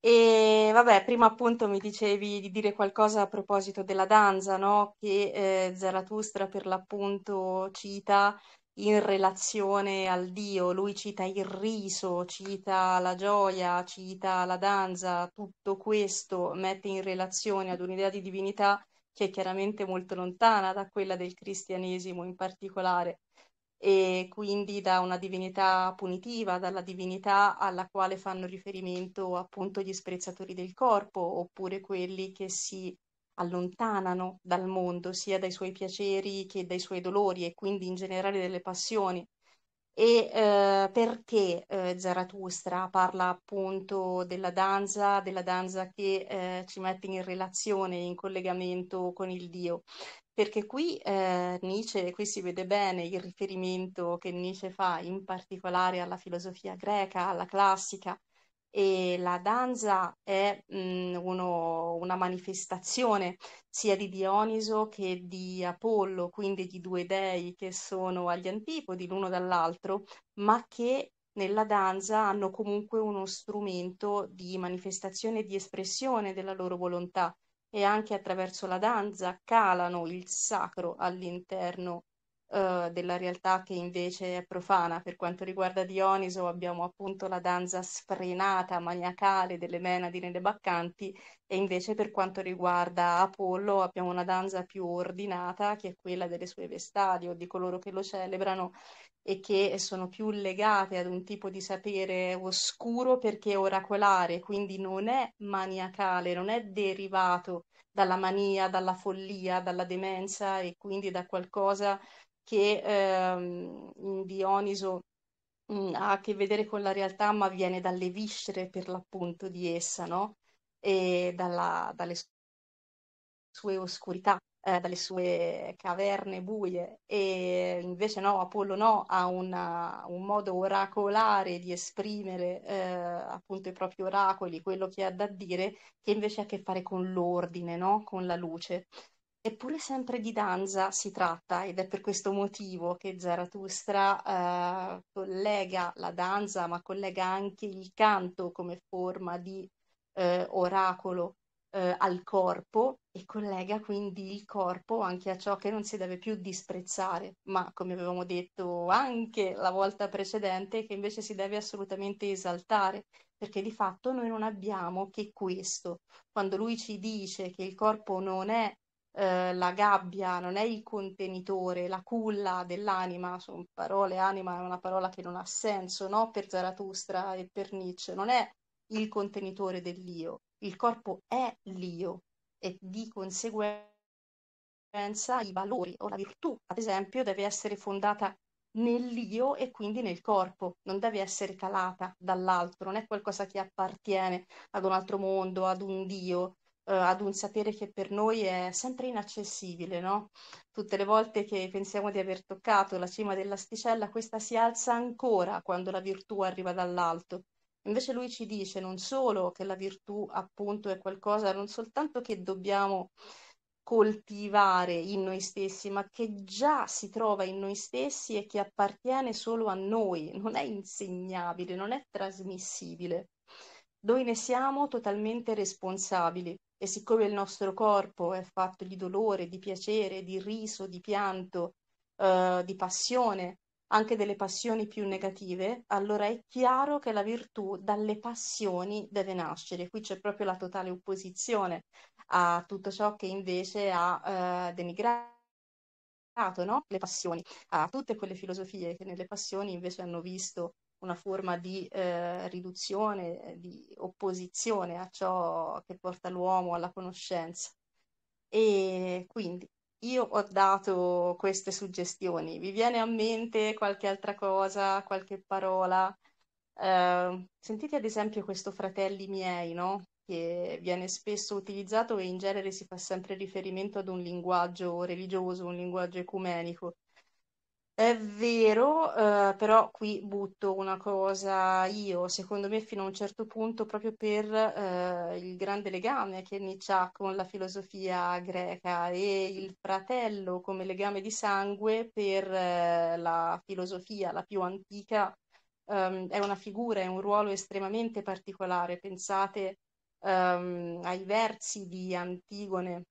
E vabbè, prima appunto mi dicevi di dire qualcosa a proposito della danza, no? Che eh, Zarathustra per l'appunto cita in relazione al Dio, lui cita il riso, cita la gioia, cita la danza, tutto questo mette in relazione ad un'idea di divinità che è chiaramente molto lontana da quella del cristianesimo in particolare e quindi da una divinità punitiva, dalla divinità alla quale fanno riferimento appunto gli sprezzatori del corpo oppure quelli che si allontanano dal mondo, sia dai suoi piaceri che dai suoi dolori e quindi in generale delle passioni e eh, perché eh, Zarathustra parla appunto della danza, della danza che eh, ci mette in relazione, in collegamento con il Dio? Perché qui eh, Nietzsche, qui si vede bene il riferimento che Nietzsche fa in particolare alla filosofia greca, alla classica, e la danza è mh, mhmm, uno, una manifestazione sia di Dioniso che di Apollo, quindi di due dei che sono agli antipodi l'uno dall'altro, ma che nella danza hanno comunque uno strumento di manifestazione e di espressione della loro volontà e anche attraverso la danza calano il sacro all'interno eh, della realtà che invece è profana. Per quanto riguarda Dioniso abbiamo appunto la danza sfrenata, maniacale delle Menadi nelle Baccanti e invece per quanto riguarda Apollo abbiamo una danza più ordinata che è quella delle sue vestali o di coloro che lo celebrano e che sono più legate ad un tipo di sapere oscuro perché oracolare, quindi non è maniacale, non è derivato dalla mania, dalla follia, dalla demenza e quindi da qualcosa che ehm, in Dioniso mh, mm, ha a che vedere con la realtà, ma viene dalle viscere per l'appunto di essa, no? E dalla, dalle sue oscurità, eh, dalle sue caverne buie. E invece no, Apollo no, ha una, un modo oracolare di esprimere eh, appunto i propri oracoli, quello che ha da dire, che invece ha a che fare con l'ordine, no? Con la luce. Eppure sempre di danza si tratta ed è per questo motivo che Zarathustra eh, collega la danza ma collega anche il canto come forma di eh, oracolo eh, al corpo e collega quindi il corpo anche a ciò che non si deve più disprezzare, ma come avevamo detto anche la volta precedente, che invece si deve assolutamente esaltare, perché di fatto noi non abbiamo che questo. Quando lui ci dice che il corpo non è eh, la gabbia non è il contenitore, la culla dell'anima, sono parole, anima è una parola che non ha senso, no? Per Zarathustra e per Nietzsche, non è il contenitore dell'io, il corpo è l'io e di conseguenza i valori o la virtù, ad esempio, deve essere fondata nell'io e quindi nel corpo, non deve essere calata dall'altro, non è qualcosa che appartiene ad un altro mondo, ad un Dio, eh, ad un sapere che per noi è sempre inaccessibile, no? Tutte le volte che pensiamo di aver toccato la cima dell'asticella, questa si alza ancora quando la virtù arriva dall'alto. Invece lui ci dice non solo che la virtù appunto è qualcosa non soltanto che dobbiamo coltivare in noi stessi, ma che già si trova in noi stessi e che appartiene solo a noi, non è insegnabile, non è trasmissibile. Noi ne siamo totalmente responsabili. E siccome il nostro corpo è fatto di dolore, di piacere, di riso, di pianto, eh, di passione, anche delle passioni più negative, allora è chiaro che la virtù dalle passioni deve nascere. Qui c'è proprio la totale opposizione a tutto ciò che invece ha eh, denigrato no? le passioni, a tutte quelle filosofie che nelle passioni invece hanno visto una forma di eh, riduzione, eh, di opposizione a ciò che porta l'uomo alla conoscenza. E quindi io ho dato queste suggestioni. Vi viene a mente qualche altra cosa, qualche parola? Eh, sentite ad esempio questo fratelli miei, no? che viene spesso utilizzato e in genere si fa sempre riferimento ad un linguaggio religioso, un linguaggio ecumenico. È vero, eh, però qui butto una cosa io, secondo me fino a un certo punto, proprio per eh, il grande legame che Nietzsche ha con la filosofia greca e il fratello come legame di sangue per eh, la filosofia, la più antica, ehm, è una figura, è un ruolo estremamente particolare. Pensate ehm, ai versi di Antigone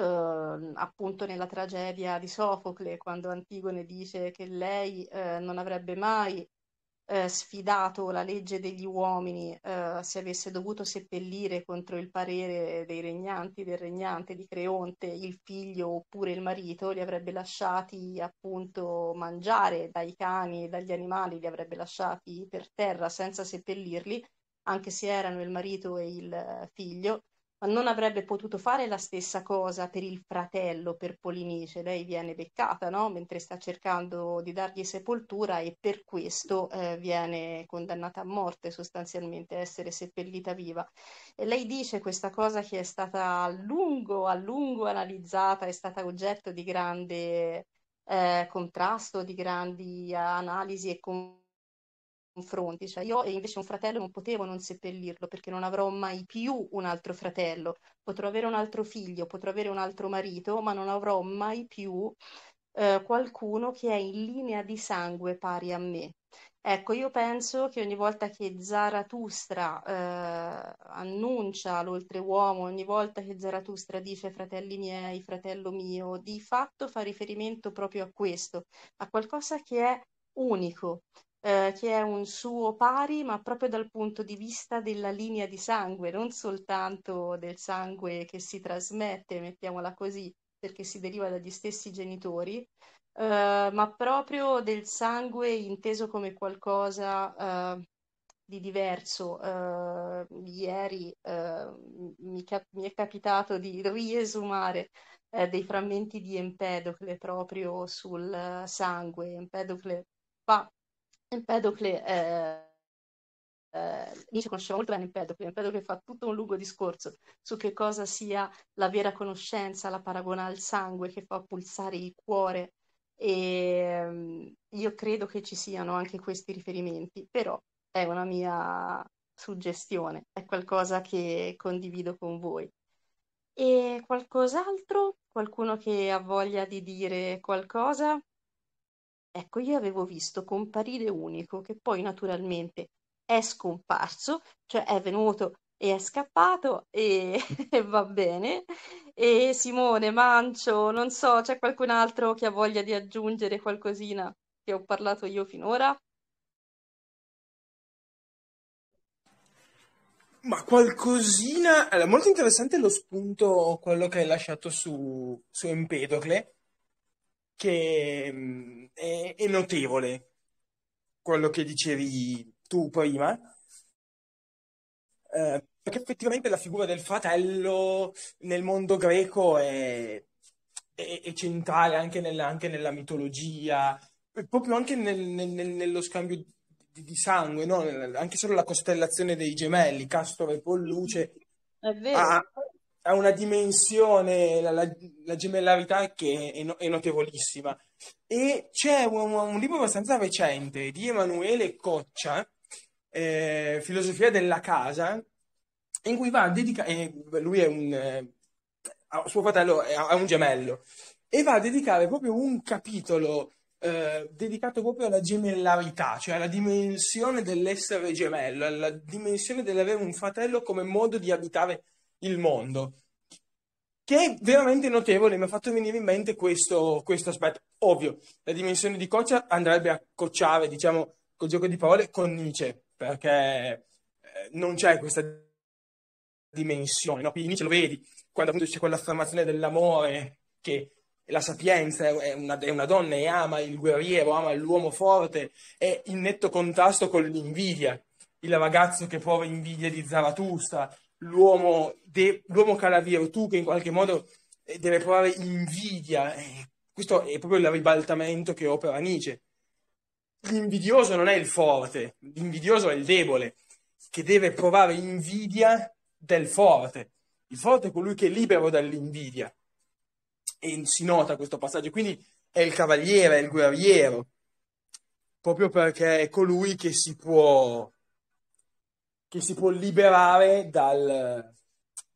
Uh, appunto nella tragedia di Sofocle, quando Antigone dice che lei uh, non avrebbe mai uh, sfidato la legge degli uomini eh, se avesse dovuto seppellire contro il parere dei regnanti, del regnante di Creonte, il figlio oppure il marito, li avrebbe lasciati appunto mangiare dai cani, e dagli animali, li avrebbe lasciati per terra senza seppellirli, anche se erano il marito e il figlio ma non avrebbe potuto fare la stessa cosa per il fratello, per Polinice. Lei viene beccata no? mentre sta cercando di dargli sepoltura e per questo eh, viene condannata a morte sostanzialmente, a essere seppellita viva. E lei dice questa cosa che è stata a lungo, a lungo analizzata, è stata oggetto di grande eh, contrasto, di grandi analisi e confronti confronti, cioè io invece un fratello non potevo non seppellirlo perché non avrò mai più un altro fratello, potrò avere un altro figlio, potrò avere un altro marito, ma non avrò mai più eh, qualcuno che è in linea di sangue pari a me. Ecco, io penso che ogni volta che Zaratustra eh, annuncia l'oltreuomo, ogni volta che Zaratustra dice fratelli miei, fratello mio, di fatto fa riferimento proprio a questo, a qualcosa che è unico, eh, che è un suo pari, ma proprio dal punto di vista della linea di sangue, non soltanto del sangue che si trasmette, mettiamola così, perché si deriva dagli stessi genitori, eh, ma proprio del sangue inteso come qualcosa eh, di diverso. Uh, ieri uh, mi, cap- mi, è capitato di riesumare uh, dei frammenti di Empedocle proprio sul sangue. Empedocle fa Empedocle eh, eh, Nietzsche conosceva molto bene Empedocle, Empedocle fa tutto un lungo discorso su che cosa sia la vera conoscenza, la paragona al sangue che fa pulsare il cuore e ehm, io credo che ci siano anche questi riferimenti, però è una mia suggestione, è qualcosa che condivido con voi. E qualcos'altro? Qualcuno che ha voglia di dire qualcosa? Ecco, io avevo visto comparire Unico, che poi naturalmente è scomparso, cioè è venuto e è scappato e, e va bene. E Simone, Mancio, non so, c'è qualcun altro che ha voglia di aggiungere qualcosina che ho parlato io finora? Ma qualcosina... Allora, molto interessante lo spunto, quello che hai lasciato su, su Empedocle che mm, è, è notevole quello che dicevi tu prima, eh, perché effettivamente la figura del fratello nel mondo greco è, è, è centrale anche nella, anche nella, mitologia, proprio anche nel, nel, nello scambio di, di sangue, no? anche solo la costellazione dei gemelli, Castore e Polluce, ha, ah, ha una dimensione, la, la, la gemellarità che è, no, è, notevolissima. E c'è un, un, libro abbastanza recente di Emanuele Coccia, eh, Filosofia della casa, in cui va a dedicare, eh, lui è un, eh, suo fratello è un gemello, e va a dedicare proprio un capitolo eh, dedicato proprio alla gemellarità, cioè alla dimensione dell'essere gemello, alla dimensione dell'avere un fratello come modo di abitare il mondo, che è veramente notevole, mi ha fatto venire in mente questo, questo aspetto. Ovvio, la dimensione di Coccia andrebbe a cocciare, diciamo, col gioco di parole, con Nietzsche, perché eh, non c'è questa dimensione, no? Quindi Nietzsche lo vedi, quando appunto c'è quell'affermazione dell'amore che la sapienza è una, è una, donna e ama il guerriero, ama l'uomo forte, è in netto contrasto con l'invidia. Il ragazzo che prova invidia di Zaratustra, l'uomo, de- l'uomo Calaviro, tu che in qualche modo eh, deve provare invidia. Eh, questo è proprio il ribaltamento che opera Nietzsche. L'invidioso non è il forte, l'invidioso è il debole, che deve provare invidia del forte. Il forte è colui che è libero dall'invidia. E si nota questo passaggio. Quindi è il cavaliere, è il guerriero, proprio perché è colui che si può che si può liberare dal,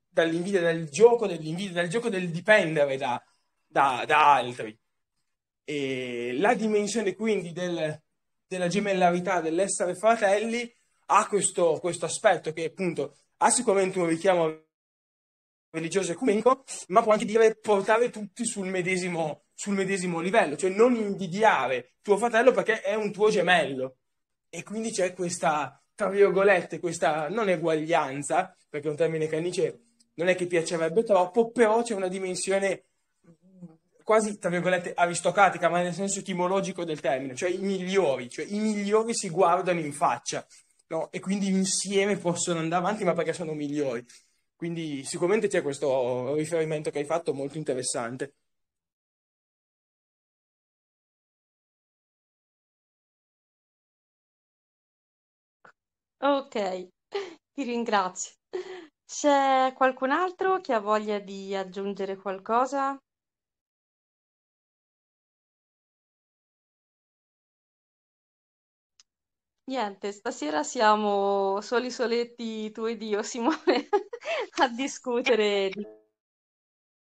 dall'invidia del gioco, dall'invidia del gioco del dipendere da, da, da altri. E la dimensione quindi del, della gemellarità, dell'essere fratelli, ha questo, questo aspetto che appunto ha sicuramente un richiamo religioso e ecumenico, ma può anche dire portare tutti sul medesimo, sul medesimo livello, cioè non invidiare tuo fratello perché è un tuo gemello. E quindi c'è questa, tra virgolette, questa non eguaglianza, perché è un termine che a Nietzsche non è che piacerebbe troppo, però c'è una dimensione quasi, tra virgolette, aristocratica, ma nel senso etimologico del termine, cioè i migliori, cioè i migliori si guardano in faccia, no? E quindi insieme possono andare avanti, ma perché sono migliori. Quindi sicuramente c'è questo riferimento che hai fatto molto interessante. Ok, ti ringrazio. C'è qualcun altro che ha voglia di aggiungere qualcosa? Niente, stasera siamo soli soletti tu ed io, Simone, a discutere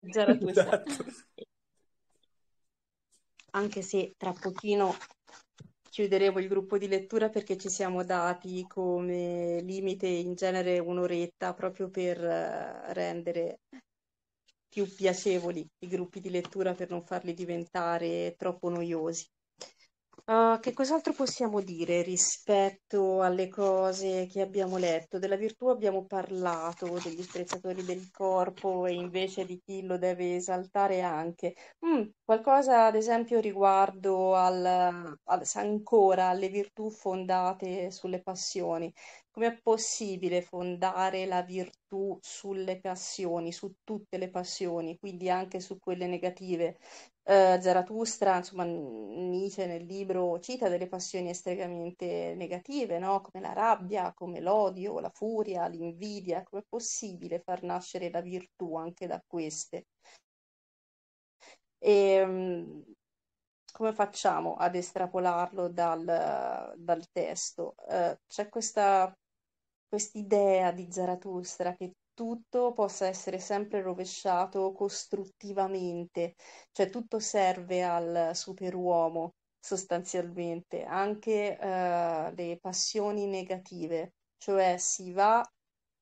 di Zarathustra. Esatto. Anche se tra pochino chiuderemo il gruppo di lettura perché ci siamo dati come limite in genere un'oretta proprio per eh, rendere più piacevoli i gruppi di lettura per non farli diventare troppo noiosi. Ah, che cos'altro possiamo dire rispetto alle cose che abbiamo letto? Della virtù abbiamo parlato, degli sprezzatori del corpo e invece di chi lo deve esaltare anche. Mm, qualcosa ad esempio riguardo al, al, ancora alle virtù fondate sulle passioni com'è possibile fondare la virtù sulle passioni, su tutte le passioni, quindi anche su quelle negative. Eh, Zarathustra, insomma, Nietzsche nel libro cita delle passioni estremamente negative, no? come la rabbia, come l'odio, la furia, l'invidia. Com'è possibile far nascere la virtù anche da queste? E, ehm, come facciamo ad estrapolarlo dal, dal testo? Eh, c'è questa quest'idea di Zarathustra che tutto possa essere sempre rovesciato costruttivamente, cioè tutto serve al superuomo sostanzialmente, anche eh, le passioni negative, cioè si va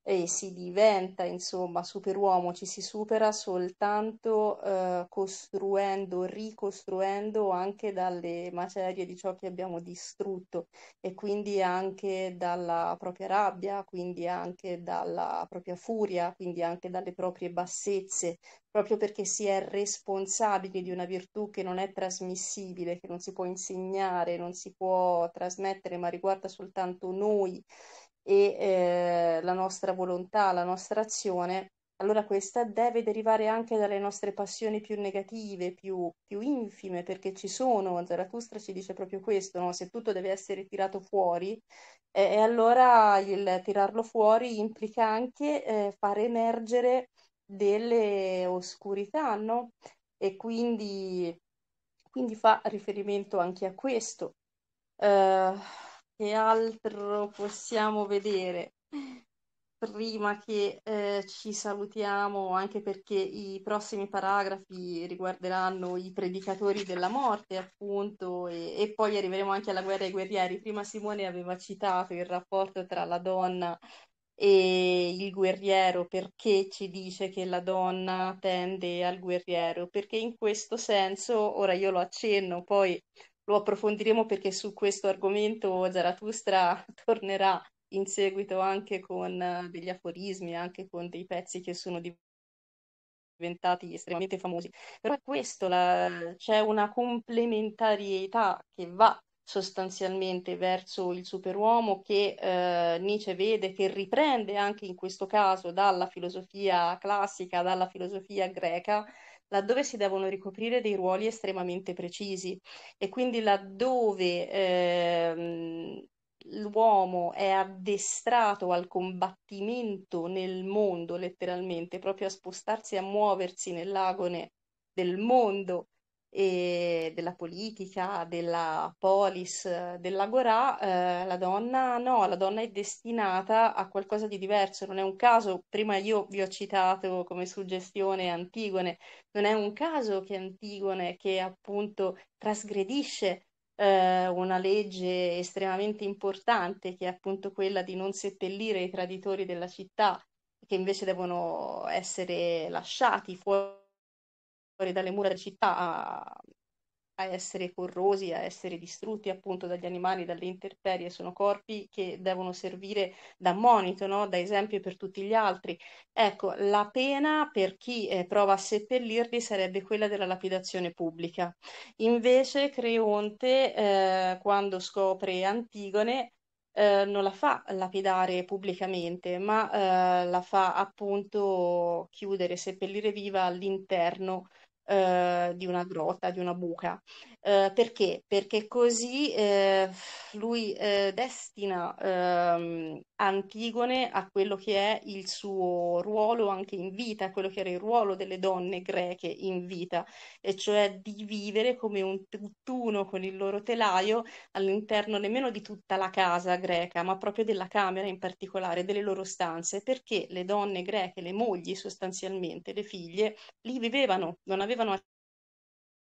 e si diventa insomma superuomo, ci si supera soltanto eh, costruendo, ricostruendo anche dalle macerie di ciò che abbiamo distrutto e quindi anche dalla propria rabbia, quindi anche dalla propria furia, quindi anche dalle proprie bassezze, proprio perché si è responsabili di una virtù che non è trasmissibile, che non si può insegnare, non si può trasmettere, ma riguarda soltanto noi e eh, la nostra volontà, la nostra azione, allora questa deve derivare anche dalle nostre passioni più negative, più, più infime, perché ci sono, Zarathustra ci dice proprio questo, no? se tutto deve essere tirato fuori, eh, e allora il tirarlo fuori implica anche eh, far emergere delle oscurità, no? E quindi, quindi fa riferimento anche a questo. Uh, che altro possiamo vedere? Prima che eh, ci salutiamo, anche perché i prossimi paragrafi riguarderanno i predicatori della morte, appunto, e, e poi arriveremo anche alla guerra ai guerrieri. Prima Simone aveva citato il rapporto tra la donna e il guerriero perché ci dice che la donna tende al guerriero perché in questo senso ora io lo accenno poi lo approfondiremo perché su questo argomento Zarathustra tornerà in seguito anche con eh, degli aforismi, anche con dei pezzi che sono diventati estremamente famosi. Però è questo, la... c'è una complementarietà che va sostanzialmente verso il superuomo che eh, Nietzsche vede, che riprende anche in questo caso dalla filosofia classica, dalla filosofia greca, laddove si devono ricoprire dei ruoli estremamente precisi e quindi laddove ehm, l'uomo è addestrato al combattimento nel mondo letteralmente, proprio a spostarsi, e a muoversi nell'agone del mondo e della politica, della polis, eh, dell'agorà, eh, la donna no, la donna è destinata a qualcosa di diverso, non è un caso, prima io vi ho citato come suggestione Antigone, non è un caso che Antigone, che appunto trasgredisce eh, una legge estremamente importante, che è appunto quella di non seppellire i traditori della città, che invece devono essere lasciati fuori fuori dalle mura della città a, a essere corrosi, a essere distrutti appunto dagli animali, dalle interperie, sono corpi che devono servire da monito, no? da esempio per tutti gli altri. Ecco, la pena per chi eh, prova a seppellirli sarebbe quella della lapidazione pubblica. Invece Creonte, eh, quando scopre Antigone, eh, non la fa lapidare pubblicamente, ma eh, la fa appunto chiudere, seppellire viva all'interno eh, di una grotta, di una buca. Eh, perché? Perché così eh, lui eh, destina ehm, Antigone a quello che è il suo ruolo anche in vita, a quello che era il ruolo delle donne greche in vita, e cioè di vivere come un tutt'uno con il loro telaio all'interno nemmeno di tutta la casa greca, ma proprio della camera in particolare, delle loro stanze, perché le donne greche, le mogli sostanzialmente, le figlie, lì vivevano, non avevano accesso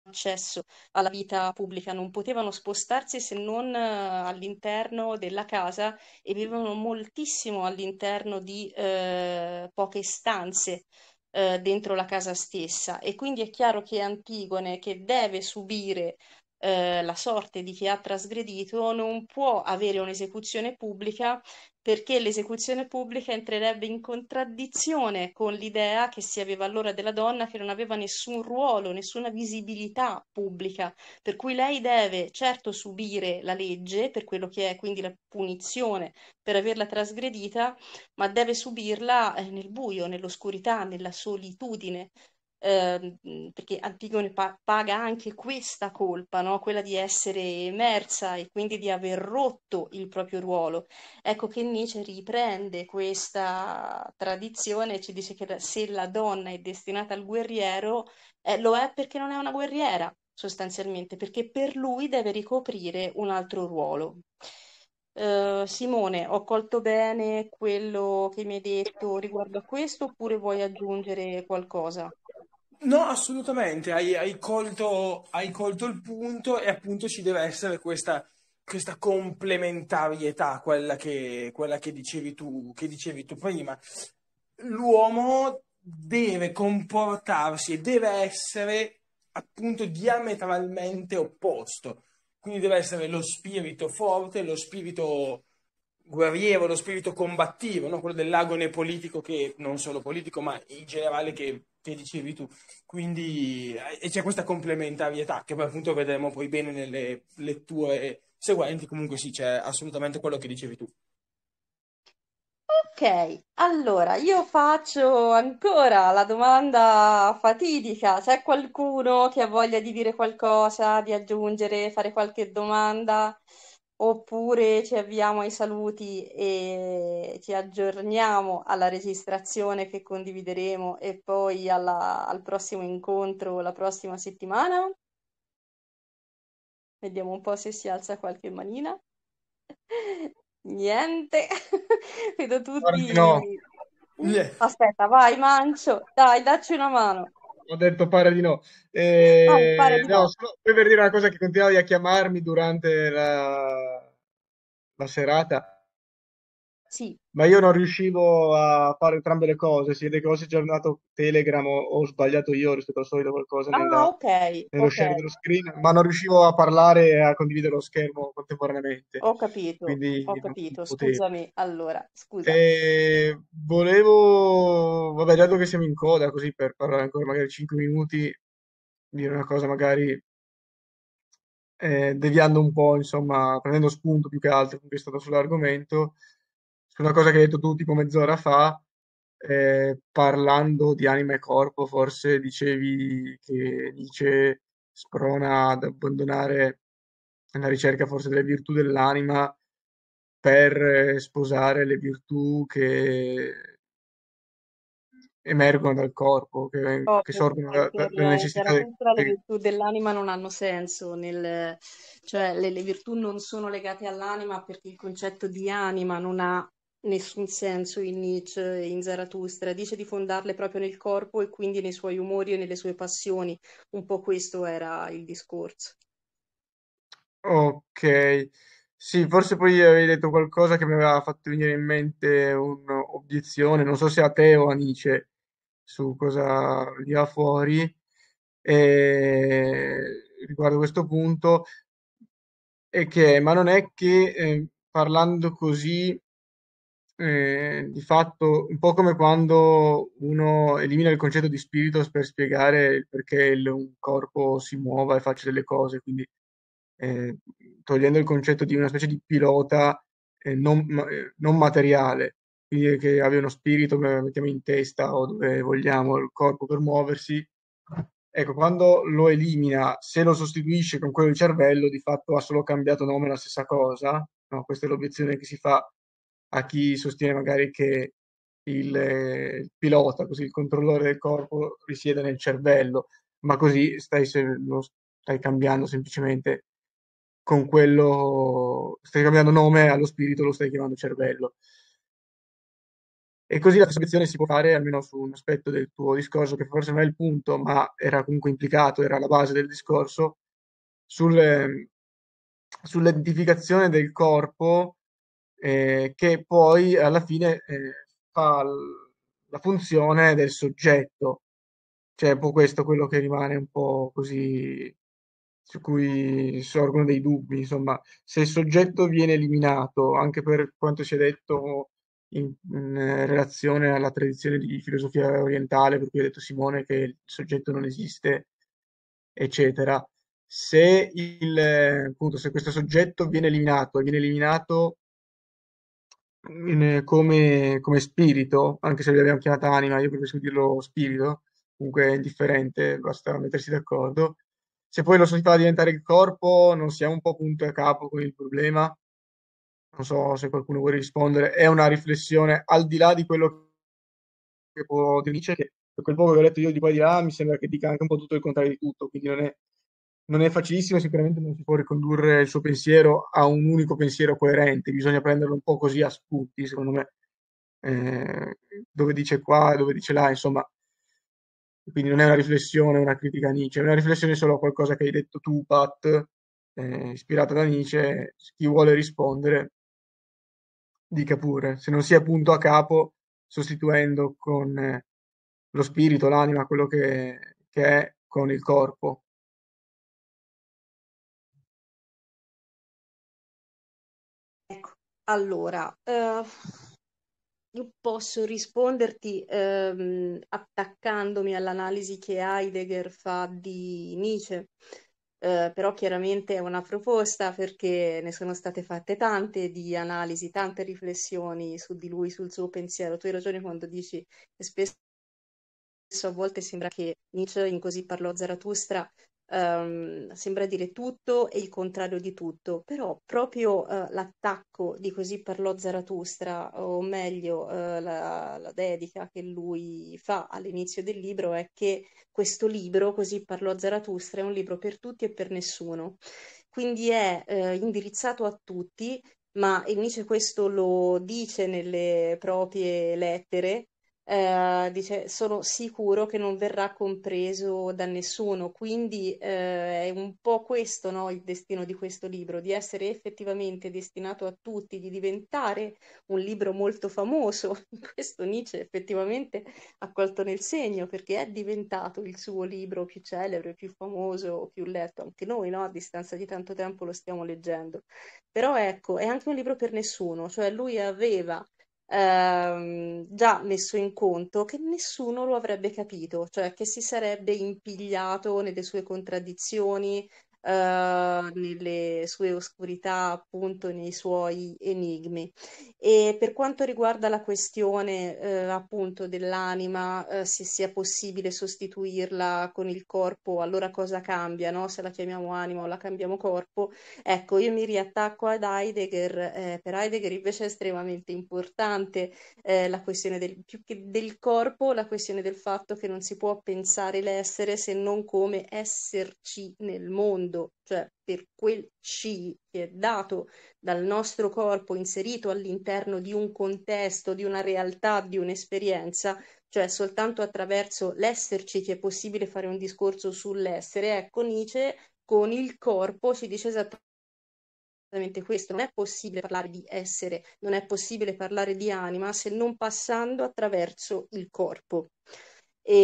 accesso alla vita pubblica, non potevano spostarsi se non eh, all'interno della casa e vivevano moltissimo all'interno di eh, poche stanze eh, dentro la casa stessa e quindi è chiaro che Antigone che deve subire eh, la sorte di chi ha trasgredito non può avere un'esecuzione pubblica perché l'esecuzione pubblica entrerebbe in contraddizione con l'idea che si aveva allora della donna che non aveva nessun ruolo, nessuna visibilità pubblica, per cui lei deve certo subire la legge per quello che è quindi la punizione per averla trasgredita, ma deve subirla eh, nel buio, nell'oscurità, nella solitudine. Ehm, perché Antigone pa- paga anche questa colpa, no? quella di essere emersa e quindi di aver rotto il proprio ruolo. Ecco che Nietzsche riprende questa tradizione e ci dice che se la donna è destinata al guerriero, eh, lo è perché non è una guerriera, sostanzialmente, perché per lui deve ricoprire un altro ruolo. Uh, Simone, ho colto bene quello che mi hai detto riguardo a questo oppure vuoi aggiungere qualcosa? No, assolutamente, hai, hai, colto, hai, colto, il punto e appunto ci deve essere questa, questa complementarietà, quella, che, quella che, dicevi tu, che dicevi tu prima. L'uomo deve comportarsi e deve essere appunto diametralmente opposto, quindi deve essere lo spirito forte, lo spirito guerriero, lo spirito combattivo, no? quello dell'agone politico che non solo politico ma in generale che che dicevi tu. Quindi eh, e c'è questa complementarietà che poi appunto vedremo poi bene nelle letture seguenti. Comunque sì, c'è assolutamente quello che dicevi tu. Ok, allora io faccio ancora la domanda fatidica. C'è qualcuno che ha voglia di dire qualcosa, di aggiungere, fare qualche domanda? oppure ci avviamo ai saluti e ci aggiorniamo alla registrazione che condivideremo e poi alla, al prossimo incontro la prossima settimana. Vediamo un po' se si alza qualche manina. Niente, vedo tutti. No. Aspetta, vai, Mancio, dai, dacci una mano ho detto pare di no. Eh, oh, pare di no, no. Solo, per dire una cosa che continuavi a chiamarmi durante la, la serata sì. Ma io non riuscivo a fare entrambe le cose. Si vede che ho aggiornato Telegram o ho sbagliato io rispetto al solito qualcosa ah, ok, nello share dello screen, ma non riuscivo a parlare e a condividere lo schermo contemporaneamente. Ho capito, Quindi ho capito, scusami. Allora, scusa. E volevo, vabbè, dato che siamo in coda, così per parlare ancora magari 5 minuti, dire una cosa magari eh, deviando un po', insomma, prendendo spunto più che altro che è stato sull'argomento, una cosa che hai detto tu tipo mezz'ora fa, eh, parlando di anima e corpo, forse dicevi che dice sprona ad abbandonare la ricerca forse delle virtù dell'anima per eh, sposare le virtù che emergono dal corpo, che, oh, che sorgono da, da, dalle necessità. Di... Le virtù dell'anima non hanno senso, nel... cioè le, le virtù non sono legate all'anima perché il concetto di anima non ha nessun senso in Nietzsche e in Zarathustra, dice di fondarle proprio nel corpo e quindi nei suoi umori e nelle sue passioni. Un po' questo era il discorso. Ok, sì, forse poi avevi detto qualcosa che mi aveva fatto venire in mente un'obiezione, non so se a te o a Nietzsche, su cosa gli ha fuori eh, riguardo questo punto, è che, ma non è che eh, parlando così eh, di fatto un po' come quando uno elimina il concetto di spirito per spiegare perché il, un corpo si muova e faccia delle cose, quindi eh, togliendo il concetto di una specie di pilota eh, non, eh, non, materiale, quindi che abbia uno spirito che mettiamo in testa o dove vogliamo il corpo per muoversi. Ecco, quando lo elimina, se lo sostituisce con quello del cervello, di fatto ha solo cambiato nome la stessa cosa. No? Questa è l'obiezione che si fa a chi sostiene magari che il, eh, il pilota, così il controllore del corpo, risieda nel cervello, ma così stai, lo stai cambiando semplicemente con quello, stai cambiando nome allo spirito, lo stai chiamando cervello. E così la percezione si può fare, almeno su un aspetto del tuo discorso, che forse non è il punto, ma era comunque implicato, era la base del discorso, sul, ehm, sull'identificazione del corpo eh, che poi alla fine eh, fa la funzione del soggetto. Cioè, è un po' questo quello che rimane un po' così su cui sorgono dei dubbi, insomma, se il soggetto viene eliminato, anche per quanto si è detto in, in relazione alla tradizione di filosofia orientale, per cui ha detto Simone che il soggetto non esiste, eccetera, se, il, appunto, se questo soggetto viene eliminato, viene eliminato in- eh, come, come spirito, anche se l'abbiamo chiamata anima, io preferisco dirlo spirito, comunque è indifferente, basta mettersi d'accordo. Se poi la società diventare il corpo, non siamo un po' punto e a capo con il problema. Non so se qualcuno vuole rispondere, è una riflessione al di là di quello che può dire, che per quel poco che ho letto io di qua di là mi sembra che dica anche un po' tutto il contrario di tutto, quindi non è non è facilissimo, sicuramente non si può ricondurre il suo pensiero a un unico pensiero coerente, bisogna prenderlo un po' così a spunti, secondo me, eh, dove dice qua, dove dice là, insomma, quindi non è una riflessione, una critica a Nietzsche, è una riflessione solo a qualcosa che hai detto tu, Pat, eh, ispirata da Nietzsche, chi vuole rispondere, dica pure, se non sia punto a capo, sostituendo con eh, lo spirito, l'anima, quello che, che è con il corpo Allora, eh, io posso risponderti ehm, attaccandomi all'analisi che Heidegger fa di Nietzsche, eh, però chiaramente è una proposta perché ne sono state fatte tante di analisi, tante riflessioni su di lui, sul suo pensiero. Tu hai ragione quando dici che spesso a volte sembra che Nietzsche in così parlò Zarathustra um, sembra dire tutto e il contrario di tutto, però proprio uh, l'attacco di così parlò Zaratustra, o meglio uh, la, la, dedica che lui fa all'inizio del libro è che questo libro, così parlò Zaratustra, è un libro per tutti e per nessuno. Quindi è uh, indirizzato a tutti, ma Nietzsche questo lo dice nelle proprie lettere, eh, dice sono sicuro che non verrà compreso da nessuno, quindi eh, è un po' questo no, il destino di questo libro, di essere effettivamente destinato a tutti, di diventare un libro molto famoso. Questo Nietzsche effettivamente ha colto nel segno perché è diventato il suo libro più celebre, più famoso, più letto, anche noi no, a distanza di tanto tempo lo stiamo leggendo. Però ecco, è anche un libro per nessuno, cioè lui aveva ehm, già messo in conto che nessuno lo avrebbe capito, cioè che si sarebbe impigliato nelle sue contraddizioni, eh, nelle sue oscurità, appunto nei suoi enigmi. E per quanto riguarda la questione eh, appunto dell'anima, eh, se sia possibile sostituirla con il corpo, allora cosa cambia, no? se la chiamiamo anima o la cambiamo corpo? Ecco, io mi riattacco ad Heidegger, eh, per Heidegger invece è estremamente importante eh, la questione del, più che del corpo, la questione del fatto che non si può pensare l'essere se non come esserci nel mondo mondo, cioè per quel ci che è dato dal nostro corpo inserito all'interno di un contesto, di una realtà, di un'esperienza, cioè soltanto attraverso l'esserci che è possibile fare un discorso sull'essere, ecco Nietzsche con il corpo ci dice esattamente questo, non è possibile parlare di essere, non è possibile parlare di anima se non passando attraverso il corpo. E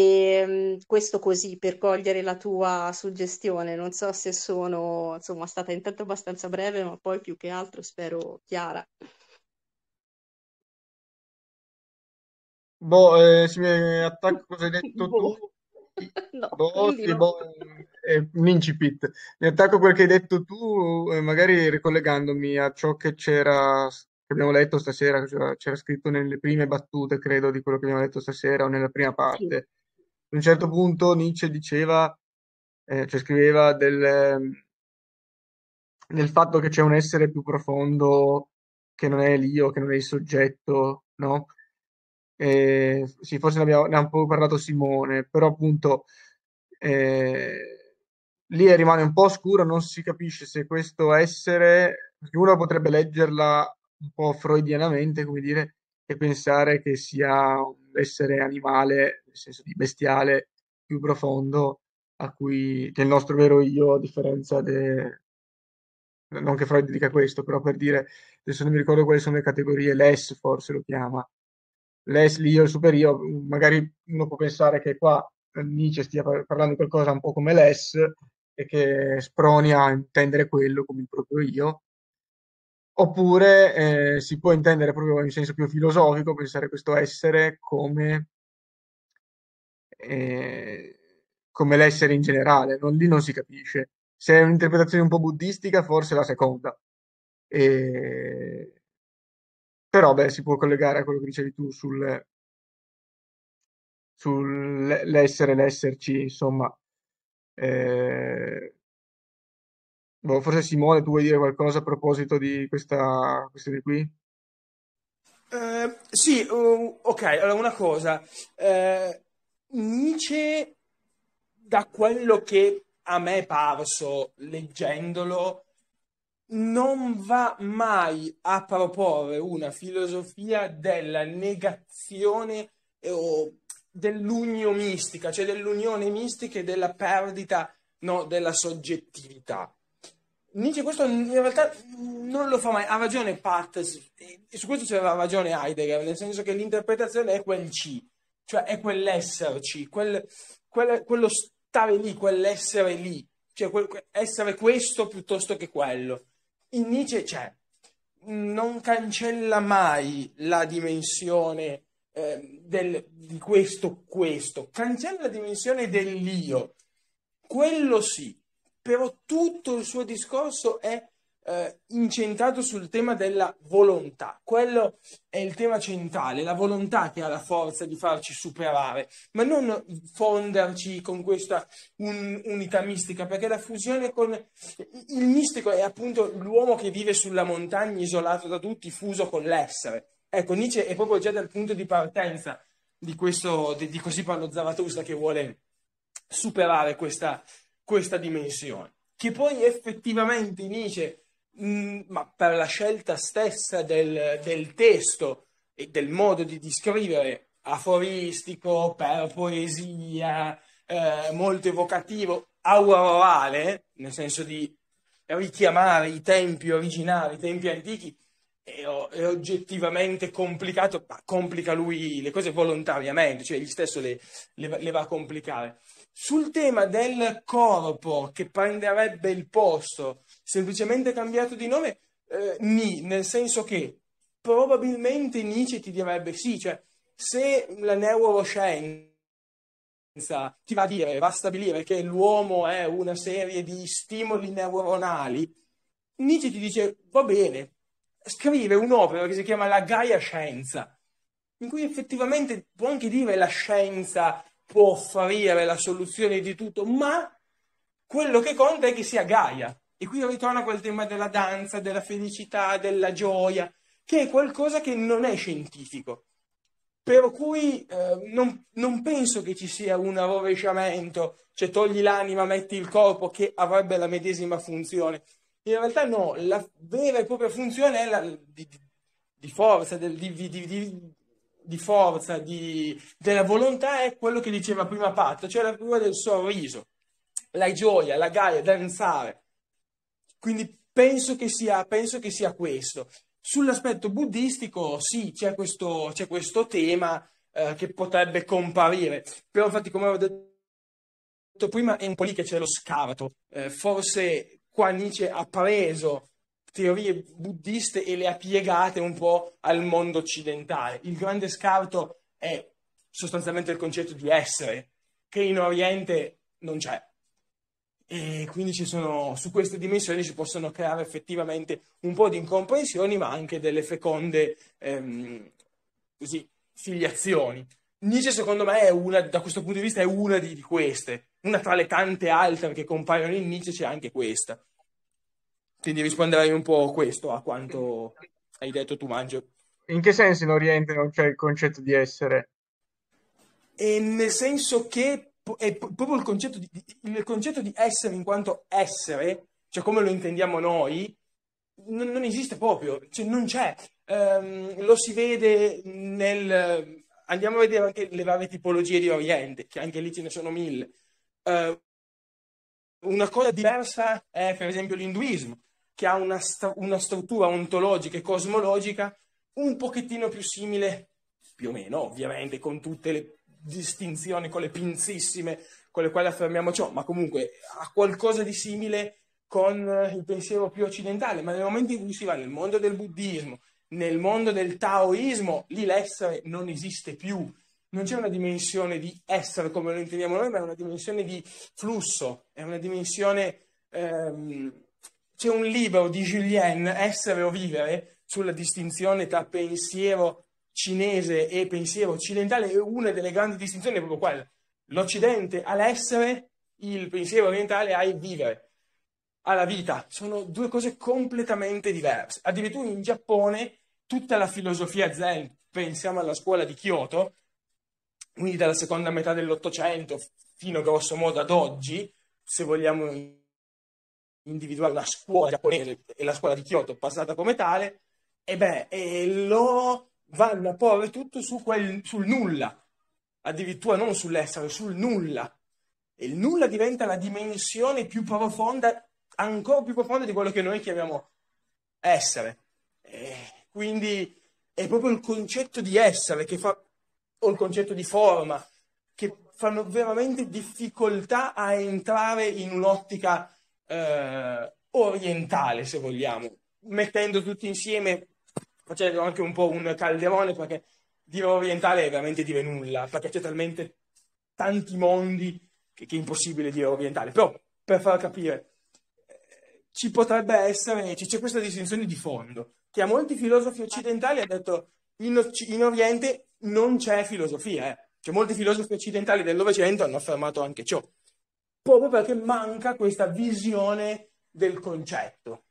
ehm, questo così per cogliere la tua suggestione, non so se sono insomma stata intanto abbastanza breve, ma poi più che altro spero chiara. Boh, eh, sì, attacco cosa hai detto boh. tu. No, boh, sì, no. boh, eh, eh, un incipit. Mi attacco a quel che hai detto tu, eh, magari ricollegandomi a ciò che c'era che abbiamo letto stasera, eh, c'era scritto nelle prime battute, credo, di quello che abbiamo letto stasera o nella prima parte. Sì. Ad un certo punto Nietzsche diceva, eh, cioè scriveva del, ehm, del fatto che c'è un essere più profondo che non è l'io, che non è il soggetto, no? Eh, sì, forse ne, abbiamo, ne ha un po' parlato Simone, però appunto eh, lì rimane un po' scuro, non si capisce se questo essere, perché uno potrebbe leggerla un po' freudianamente, come dire, e pensare che sia un essere animale, nel senso di bestiale, più profondo, a cui, che il nostro vero io, a differenza del non che Freud dica questo, però per dire, adesso non mi ricordo quali sono le categorie, l'S forse lo chiama, l'S, l'io, il superio, magari uno può pensare che qua Nietzsche stia parlando di qualcosa un po' come l'S e che sproni a intendere quello come il proprio io, oppure eh, si può intendere proprio in senso più filosofico, pensare questo essere come, eh, come l'essere in generale, non, lì non si capisce. Se è un'interpretazione un po' buddistica, forse la seconda. E... Però beh, si può collegare a quello che dicevi tu sul, sull'essere, l'esserci, insomma. Eh, Boh, forse Simone, tu vuoi dire qualcosa a proposito di questa questione qui? Uh, sì, uh, ok, allora una cosa. Uh, Nietzsche, da quello che a me è parso leggendolo, non va mai a proporre una filosofia della negazione eh, o dell'unio mistica, cioè dell'unione mistica e della perdita no, della soggettività. Nietzsche questo in realtà non lo fa mai, ha ragione Pat, e su questo c'era ragione Heidegger, nel senso che l'interpretazione è quel ci, cioè è quell'esserci, quel, quel, quello stare lì, quell'essere lì, cioè quel, essere questo piuttosto che quello. In Nietzsche c'è, non cancella mai la dimensione eh, del, di questo questo, cancella la dimensione dell'io, quello sì però tutto il suo discorso è eh, incentrato sul tema della volontà. Quello è il tema centrale, la volontà che ha la forza di farci superare, ma non fonderci con questa un, unità mistica, perché la fusione con il mistico è appunto l'uomo che vive sulla montagna isolato da tutti, fuso con l'essere. Ecco, Nietzsche è proprio già dal punto di partenza di questo, di, di così parlo Zaratustra che vuole superare questa questa dimensione, che poi effettivamente inizie, mm, ma per la scelta stessa del, del testo e del modo di descrivere aforistico, per poesia, eh, molto evocativo, aurorale, nel senso di richiamare i tempi originali, i tempi antichi, è, è oggettivamente complicato, ma complica lui le cose volontariamente, cioè egli stesso le, le, le va a complicare. Sul tema del corpo che prenderebbe il posto, semplicemente cambiato di nome, eh, ni, nel senso che probabilmente Nietzsche ti direbbe sì, cioè se la neuroscienza ti va a dire, va a stabilire che l'uomo è una serie di stimoli neuronali, Nietzsche ti dice va bene, scrive un'opera che si chiama La Gaia Scienza, in cui effettivamente può anche dire la scienza può offrire la soluzione di tutto, ma quello che conta è che sia Gaia. E qui ritorna quel tema della danza, della felicità, della gioia, che è qualcosa che non è scientifico. Per cui eh, non, non, penso che ci sia un rovesciamento, cioè togli l'anima, metti il corpo, che avrebbe la medesima funzione. In realtà no, la vera e propria funzione è la, di, di forza, del, di, di, di forza, di, della volontà è quello che diceva prima Pat, cioè la figura del sorriso, la gioia, la gaia, danzare. Quindi penso che sia, penso che sia questo. Sull'aspetto buddistico, sì, c'è questo, c'è questo tema eh, che potrebbe comparire, però infatti come ho detto prima è un po' lì che c'è lo scarto. Eh, forse qua Nietzsche ha preso teorie buddiste e le ha piegate un po' al mondo occidentale. Il grande scarto è sostanzialmente il concetto di essere, che in Oriente non c'è. E quindi ci sono, su queste dimensioni si possono creare effettivamente un po' di incomprensioni, ma anche delle feconde ehm, così, filiazioni. Nietzsche, secondo me, una, da questo punto di vista, è una di, di queste. Una tra le tante altre che compaiono in Nietzsche c'è anche questa. Quindi risponderai un po' questo a quanto hai detto tu, Mangio. In che senso in Oriente non c'è cioè, il concetto di essere? E nel senso che è proprio il concetto, di, il concetto di essere in quanto essere, cioè come lo intendiamo noi, non, non esiste proprio, cioè non c'è. Um, lo si vede nel... Andiamo a vedere anche le varie tipologie di Oriente, che anche lì ce ne sono mille. Uh, una cosa diversa è per esempio l'induismo, che ha una, st- una struttura ontologica e cosmologica un pochettino più simile, più o meno ovviamente, con tutte le distinzioni, con le pinzissime con le quali affermiamo ciò, ma comunque ha qualcosa di simile con eh, il pensiero più occidentale, ma nel momento in cui si va nel mondo del buddismo, nel mondo del taoismo, lì l'essere non esiste più, non c'è una dimensione di essere come lo intendiamo noi, ma è una dimensione di flusso, è una dimensione... Ehm, c'è un libro di Julien, Essere o vivere, sulla distinzione tra pensiero cinese e pensiero occidentale, e una delle grandi distinzioni è proprio quella. L'Occidente ha l'essere, il pensiero orientale ha il vivere, ha la vita. Sono due cose completamente diverse. Addirittura in Giappone tutta la filosofia zen, pensiamo alla scuola di Kyoto, quindi dalla seconda metà dell'Ottocento fino grosso modo ad oggi, se vogliamo individuare la scuola giapponese e la scuola di Kyoto passata come tale, e beh, e lo vanno a porre tutto su quel, sul nulla, addirittura non sull'essere, sul nulla. E il nulla diventa la dimensione più profonda, ancora più profonda di quello che noi chiamiamo essere. E quindi è proprio il concetto di essere che fa, o il concetto di forma, che fanno veramente difficoltà a entrare in un'ottica eh, orientale, se vogliamo, mettendo tutti insieme, facendo anche un po' un calderone, perché dire orientale è veramente dire nulla, perché c'è talmente tanti mondi che, che è impossibile dire orientale. Però, per far capire, eh, ci potrebbe essere, c'è questa distinzione di fondo, che a molti filosofi occidentali ha detto in, in Oriente non c'è filosofia, eh. cioè molti filosofi occidentali del Novecento hanno affermato anche ciò proprio perché manca questa visione del concetto.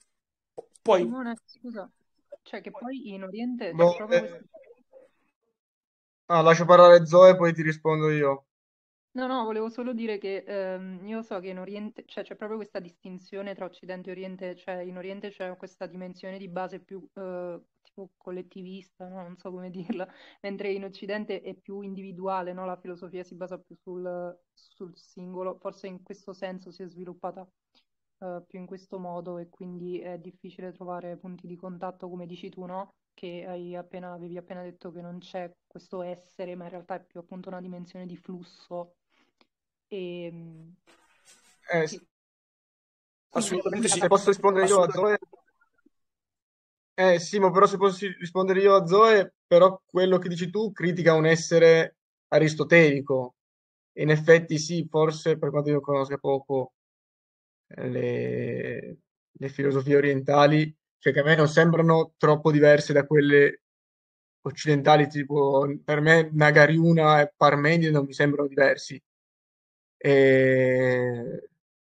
Poi... Simone, scusa, cioè che poi in Oriente... No, proprio... eh... Ah, lascio parlare Zoe poi ti rispondo io. No, no, volevo solo dire che ehm, io so che in Oriente cioè, c'è proprio questa distinzione tra Occidente e Oriente, cioè in Oriente c'è questa dimensione di base più eh, più collettivista, no? non so come dirla, mentre in Occidente è più individuale, no? la filosofia si basa più sul, sul, singolo, forse in questo senso si è sviluppata uh, più in questo modo e quindi è difficile trovare punti di contatto, come dici tu, no? che appena, avevi appena detto che non c'è questo essere, ma in realtà è più appunto una dimensione di flusso. E, ehm, eh, sì. Assolutamente sì, posso rispondere io a Zoe? Eh Simo, però se posso rispondere io a Zoe, però quello che dici tu critica un essere aristotelico. In effetti sì, forse per quanto io conosca poco eh, le, le filosofie orientali, cioè che a me non sembrano troppo diverse da quelle occidentali, tipo per me Nagariuna e Parmenide non mi sembrano diversi. E...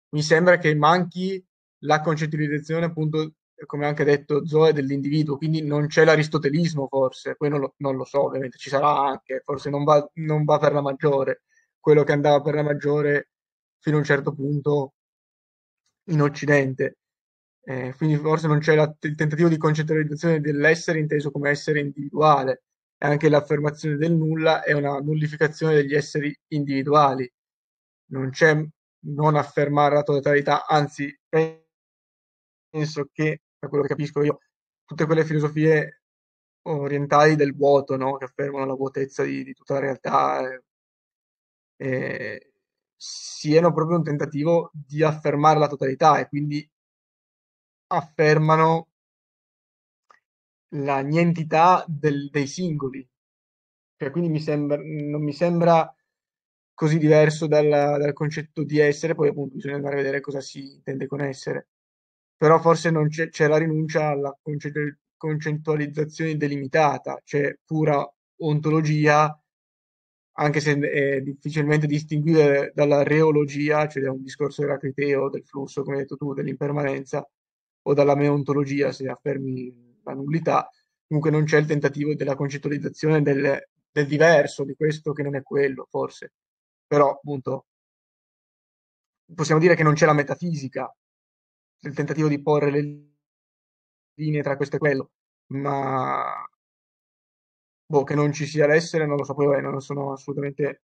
Mi sembra che manchi la concettualizzazione appunto come anche detto Zoe, dell'individuo, quindi non c'è l'aristotelismo forse, poi non lo, non lo so, ovviamente ci sarà anche, forse non va, non va, per la maggiore, quello che andava per la maggiore fino a un certo punto in Occidente. Eh, quindi forse non c'è la, il tentativo di concentralizzazione dell'essere inteso come essere individuale, e anche l'affermazione del nulla è una nullificazione degli esseri individuali. Non c'è non affermare la totalità, anzi penso che da quello che capisco io, tutte quelle filosofie orientali del vuoto, no? che affermano la vuotezza di, di tutta la realtà, eh, eh, siano proprio un tentativo di affermare la totalità e quindi affermano la nientità del, dei singoli. Cioè, quindi mi sembra, non mi sembra così diverso dal, dal concetto di essere, poi appunto bisogna andare a vedere cosa si intende con essere però forse non c'è, c'è la rinuncia alla concettualizzazione delimitata, cioè pura ontologia, anche se è difficilmente distinguibile dalla reologia, cioè da un discorso eracliteo del flusso, come hai detto tu, dell'impermanenza, o dalla meontologia, se affermi la nullità, comunque non c'è il tentativo della concettualizzazione del, del diverso, di questo che non è quello, forse. Però, appunto, possiamo dire che non c'è la metafisica, il tentativo di porre le linee tra questo e quello, ma boh, che non ci sia l'essere non lo sapevo e non sono assolutamente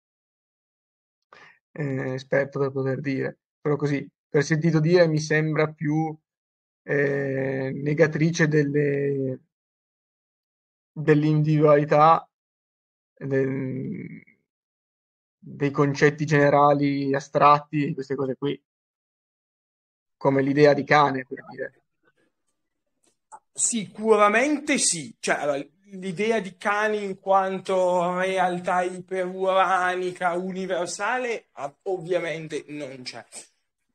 eh, esperto per poter dire, però così, per sentito dire mi sembra più eh, negatrice delle, dell'individualità del, dei concetti generali astratti, queste cose qui come l'idea di cane, per dire. Sicuramente sì, cioè, allora, l'idea di cani in quanto realtà iperuranica, universale, ah, ovviamente non c'è.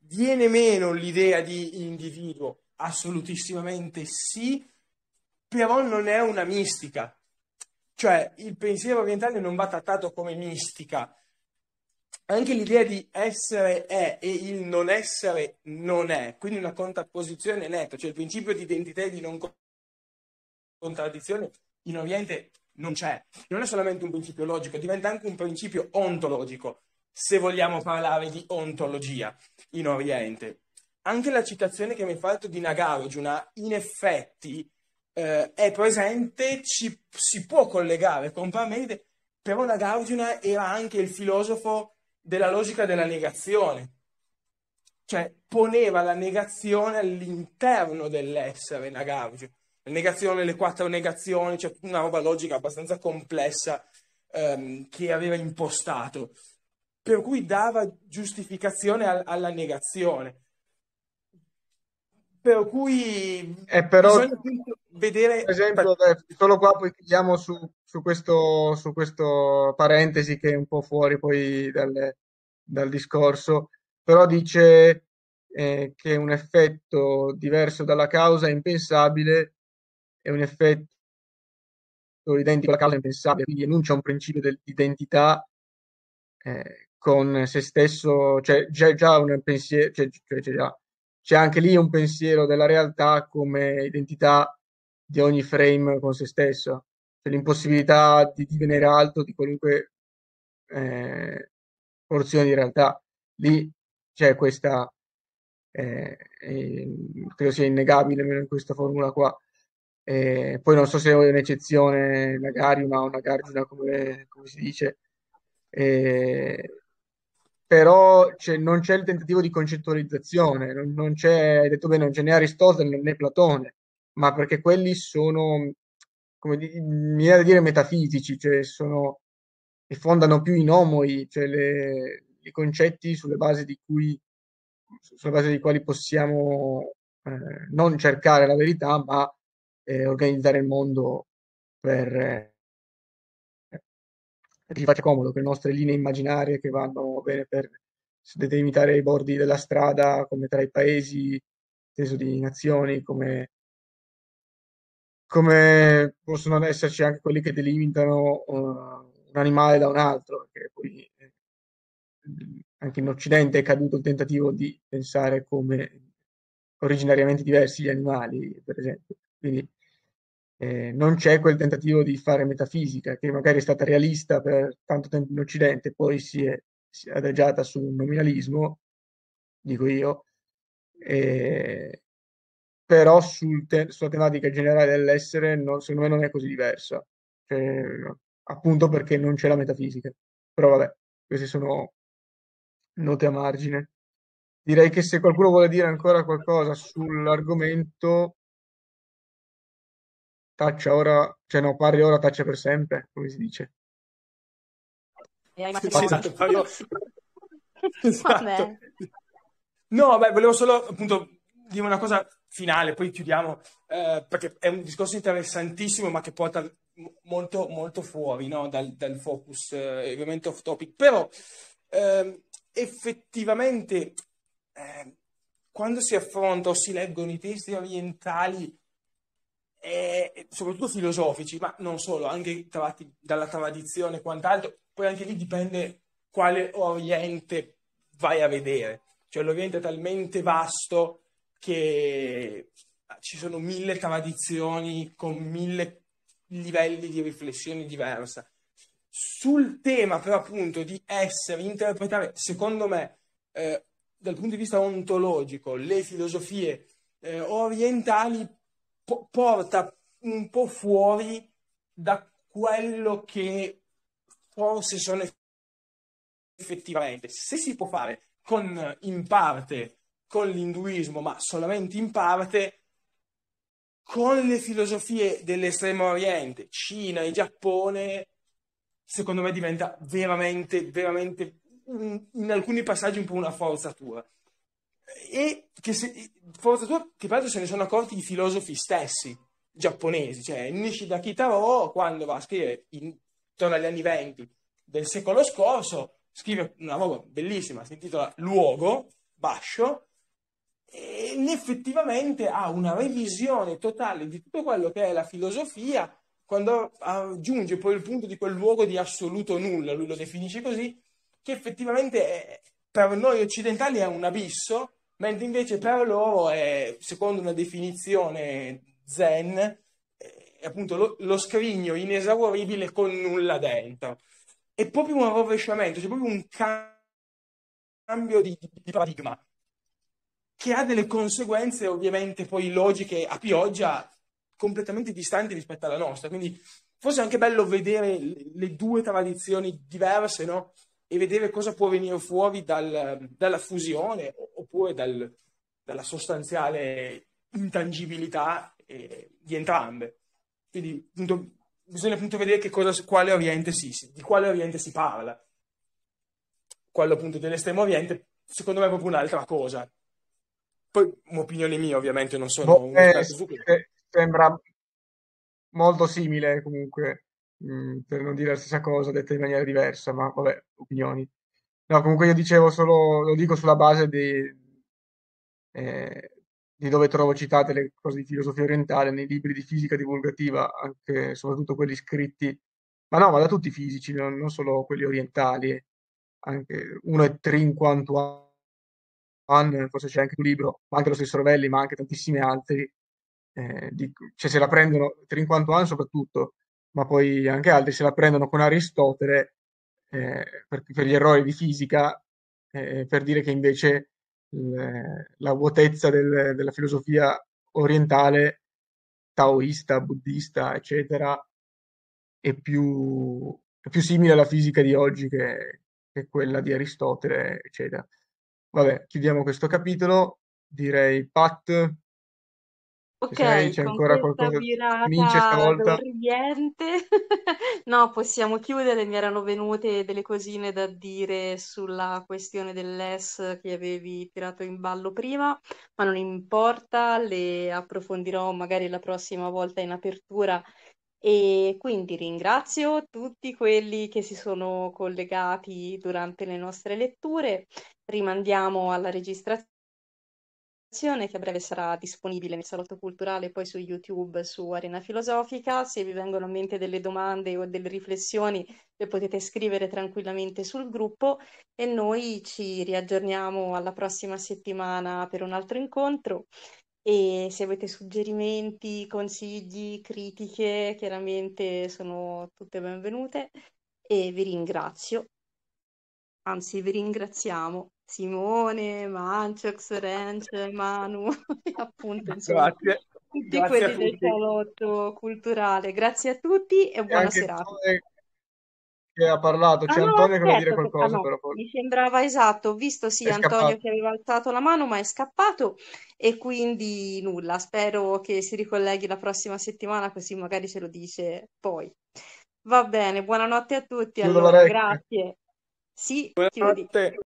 Viene meno l'idea di individuo, assolutissimamente sì, però non è una mistica. Cioè il pensiero orientale non va trattato come mistica, anche l'idea di essere è e il non essere non è, quindi una contrapposizione netta, cioè il principio di identità e di non contraddizione in Oriente non c'è, non è solamente un principio logico, diventa anche un principio ontologico, se vogliamo parlare di ontologia in Oriente. Anche la citazione che mi hai fatto di Nagarjuna, in effetti, eh, è presente, ci, si può collegare con Parmenide, però Nagarjuna era anche il filosofo della logica della negazione, cioè poneva la negazione all'interno dell'essere Nagavge, la negazione, le quattro negazioni, cioè una roba logica abbastanza complessa ehm, che aveva impostato, per cui dava giustificazione al, alla negazione. Per cui è però, bisogna vedere... Per esempio, per... solo qua poi chiudiamo su su questo, su questo parentesi che è un po' fuori poi dalle, dal discorso, però dice eh, che un effetto diverso dalla causa è impensabile è un effetto identico alla causa è impensabile, quindi enuncia un principio dell'identità eh, con se stesso, cioè c'è già un pensiero, cioè, cioè, c'è, cioè, già, c'è anche lì un pensiero della realtà come identità di ogni frame con se stesso cioè l'impossibilità di divenire alto di qualunque eh, porzione di realtà. Lì c'è questa, eh, eh, credo sia innegabile almeno in questa formula qua. Eh, poi non so se è un'eccezione magari, ma una gargina come, come si dice. Eh, però c'è, non c'è il tentativo di concettualizzazione, non, non c'è, hai detto bene, non c'è né Aristotele né Platone, ma perché quelli sono come di, mi viene da dire metafisici, cioè sono, e fondano più i nomoi, cioè le, i concetti sulle basi di cui, sulla base dei quali possiamo eh, non cercare la verità, ma eh, organizzare il mondo per eh, che ci faccia comodo, per le nostre linee immaginarie che vanno bene per delimitare i bordi della strada, come tra i paesi, inteso di nazioni, come come possono esserci anche quelli che delimitano uh, un animale da un altro, perché poi eh, anche in Occidente è caduto il tentativo di pensare come originariamente diversi gli animali, per esempio. Quindi eh, non c'è quel tentativo di fare metafisica, che magari è stata realista per tanto tempo in Occidente, poi si è, si è adagiata su un nominalismo, dico io, e, però sul te- sulla tematica generale dell'essere non, secondo me non è così diversa, cioè, appunto perché non c'è la metafisica. Però vabbè, queste sono note a margine. Direi che se qualcuno vuole dire ancora qualcosa sull'argomento, taccia ora, cioè no, parli ora, taccia per sempre, come si dice. Sì, sì, esatto, parlo... esatto. No, beh, volevo solo appunto dire una cosa finale, poi chiudiamo, eh, perché è un discorso interessantissimo, ma che porta molto, molto fuori no? dal, dal, focus, eh, ovviamente off topic. Però eh, effettivamente, eh, quando si affronta o si leggono i testi orientali, soprattutto filosofici, ma non solo, anche tratti dalla tradizione e quant'altro, poi anche lì dipende quale oriente vai a vedere. Cioè l'oriente è talmente vasto che ah, ci sono mille tradizioni con mille livelli di riflessione diversa. Sul tema, però, appunto, di essere, interpretare, secondo me, eh, dal punto di vista ontologico, le filosofie eh, orientali po- porta un po' fuori da quello che forse sono effettivamente. Se si può fare con, in parte, con l'induismo, ma solamente in parte, con le filosofie dell'estremo oriente, Cina e Giappone, secondo me diventa veramente, veramente, in alcuni passaggi un po' una forzatura. E che se, forzatura che peraltro se ne sono accorti i filosofi stessi giapponesi, cioè Nishida Kitaro quando va a scrivere intorno agli anni venti del secolo scorso, scrive una roba bellissima, si intitola Luogo, Bascio, ed effettivamente ha una revisione totale di tutto quello che è la filosofia quando giunge poi il punto di quel luogo di assoluto nulla, lui lo definisce così, che effettivamente è, per noi occidentali è un abisso, mentre invece per loro è, secondo una definizione zen, è appunto lo, lo scrigno inesauribile con nulla dentro. È proprio un rovesciamento, c'è proprio un cambio di, di paradigma che ha delle conseguenze ovviamente poi logiche a pioggia completamente distanti rispetto alla nostra. Quindi forse è anche bello vedere le due tradizioni diverse, no? E vedere cosa può venire fuori dal, dalla fusione oppure dal, dalla sostanziale intangibilità eh, di entrambe. Quindi appunto, bisogna appunto vedere che cosa, quale oriente si, di quale oriente si parla. Quello appunto dell'estremo oriente, secondo me è proprio un'altra cosa. Poi un'opinione mia, ovviamente, non sono boh, un eh, su eh, Sembra molto simile, comunque, mh, mm, per non dire la stessa cosa, detta in maniera diversa, ma vabbè, opinioni. No, comunque io dicevo solo, lo dico sulla base di, eh, di dove trovo citate le cose di filosofia orientale nei libri di fisica divulgativa, anche, soprattutto quelli scritti, ma no, ma da tutti i fisici, non, non solo quelli orientali, anche uno è Trin quanto Fan, forse c'è anche un libro, ma anche lo stesso Rovelli, ma anche tantissimi altri, eh, di, cioè se la prendono, Trinquantuan soprattutto, ma poi anche altri, se la prendono con Aristotele eh, per, per, gli errori di fisica, eh, per dire che invece la vuotezza del, della filosofia orientale, taoista, buddista, eccetera, è più, è più simile alla fisica di oggi che, che quella di Aristotele, eccetera. Vabbè, chiudiamo questo capitolo. Direi Pat. Ok, se c'è ancora qualcosa vince stavolta. Dormiente. no, possiamo chiudere. Mi erano venute delle cosine da dire sulla questione dell'ES che avevi tirato in ballo prima, ma non importa, le approfondirò magari la prossima volta in apertura e quindi ringrazio tutti quelli che si sono collegati durante le nostre letture. Rimandiamo alla registrazione che a breve sarà disponibile nel salotto culturale e poi su YouTube, su Arena Filosofica. Se vi vengono a mente delle domande o delle riflessioni le potete scrivere tranquillamente sul gruppo e noi ci riaggiorniamo alla prossima settimana per un altro incontro. E se avete suggerimenti, consigli, critiche, chiaramente sono tutte benvenute e vi ringrazio. Anzi, vi ringraziamo Simone, Manchox, Ranch, Manu, appunto, insomma, Grazie. tutti Grazie quelli del salotto culturale. Grazie a tutti e buona e serata. Noi che ha parlato, c'è ah, Antonio che vuole dire qualcosa no. però. Mi sembrava esatto, ho visto sì è Antonio scappato. che aveva alzato la mano ma è scappato e quindi nulla, spero che si ricolleghi la prossima settimana così magari ce lo dice poi. Va bene, buonanotte a tutti, Chiudo allora, grazie. Sì, buonanotte. chiudi.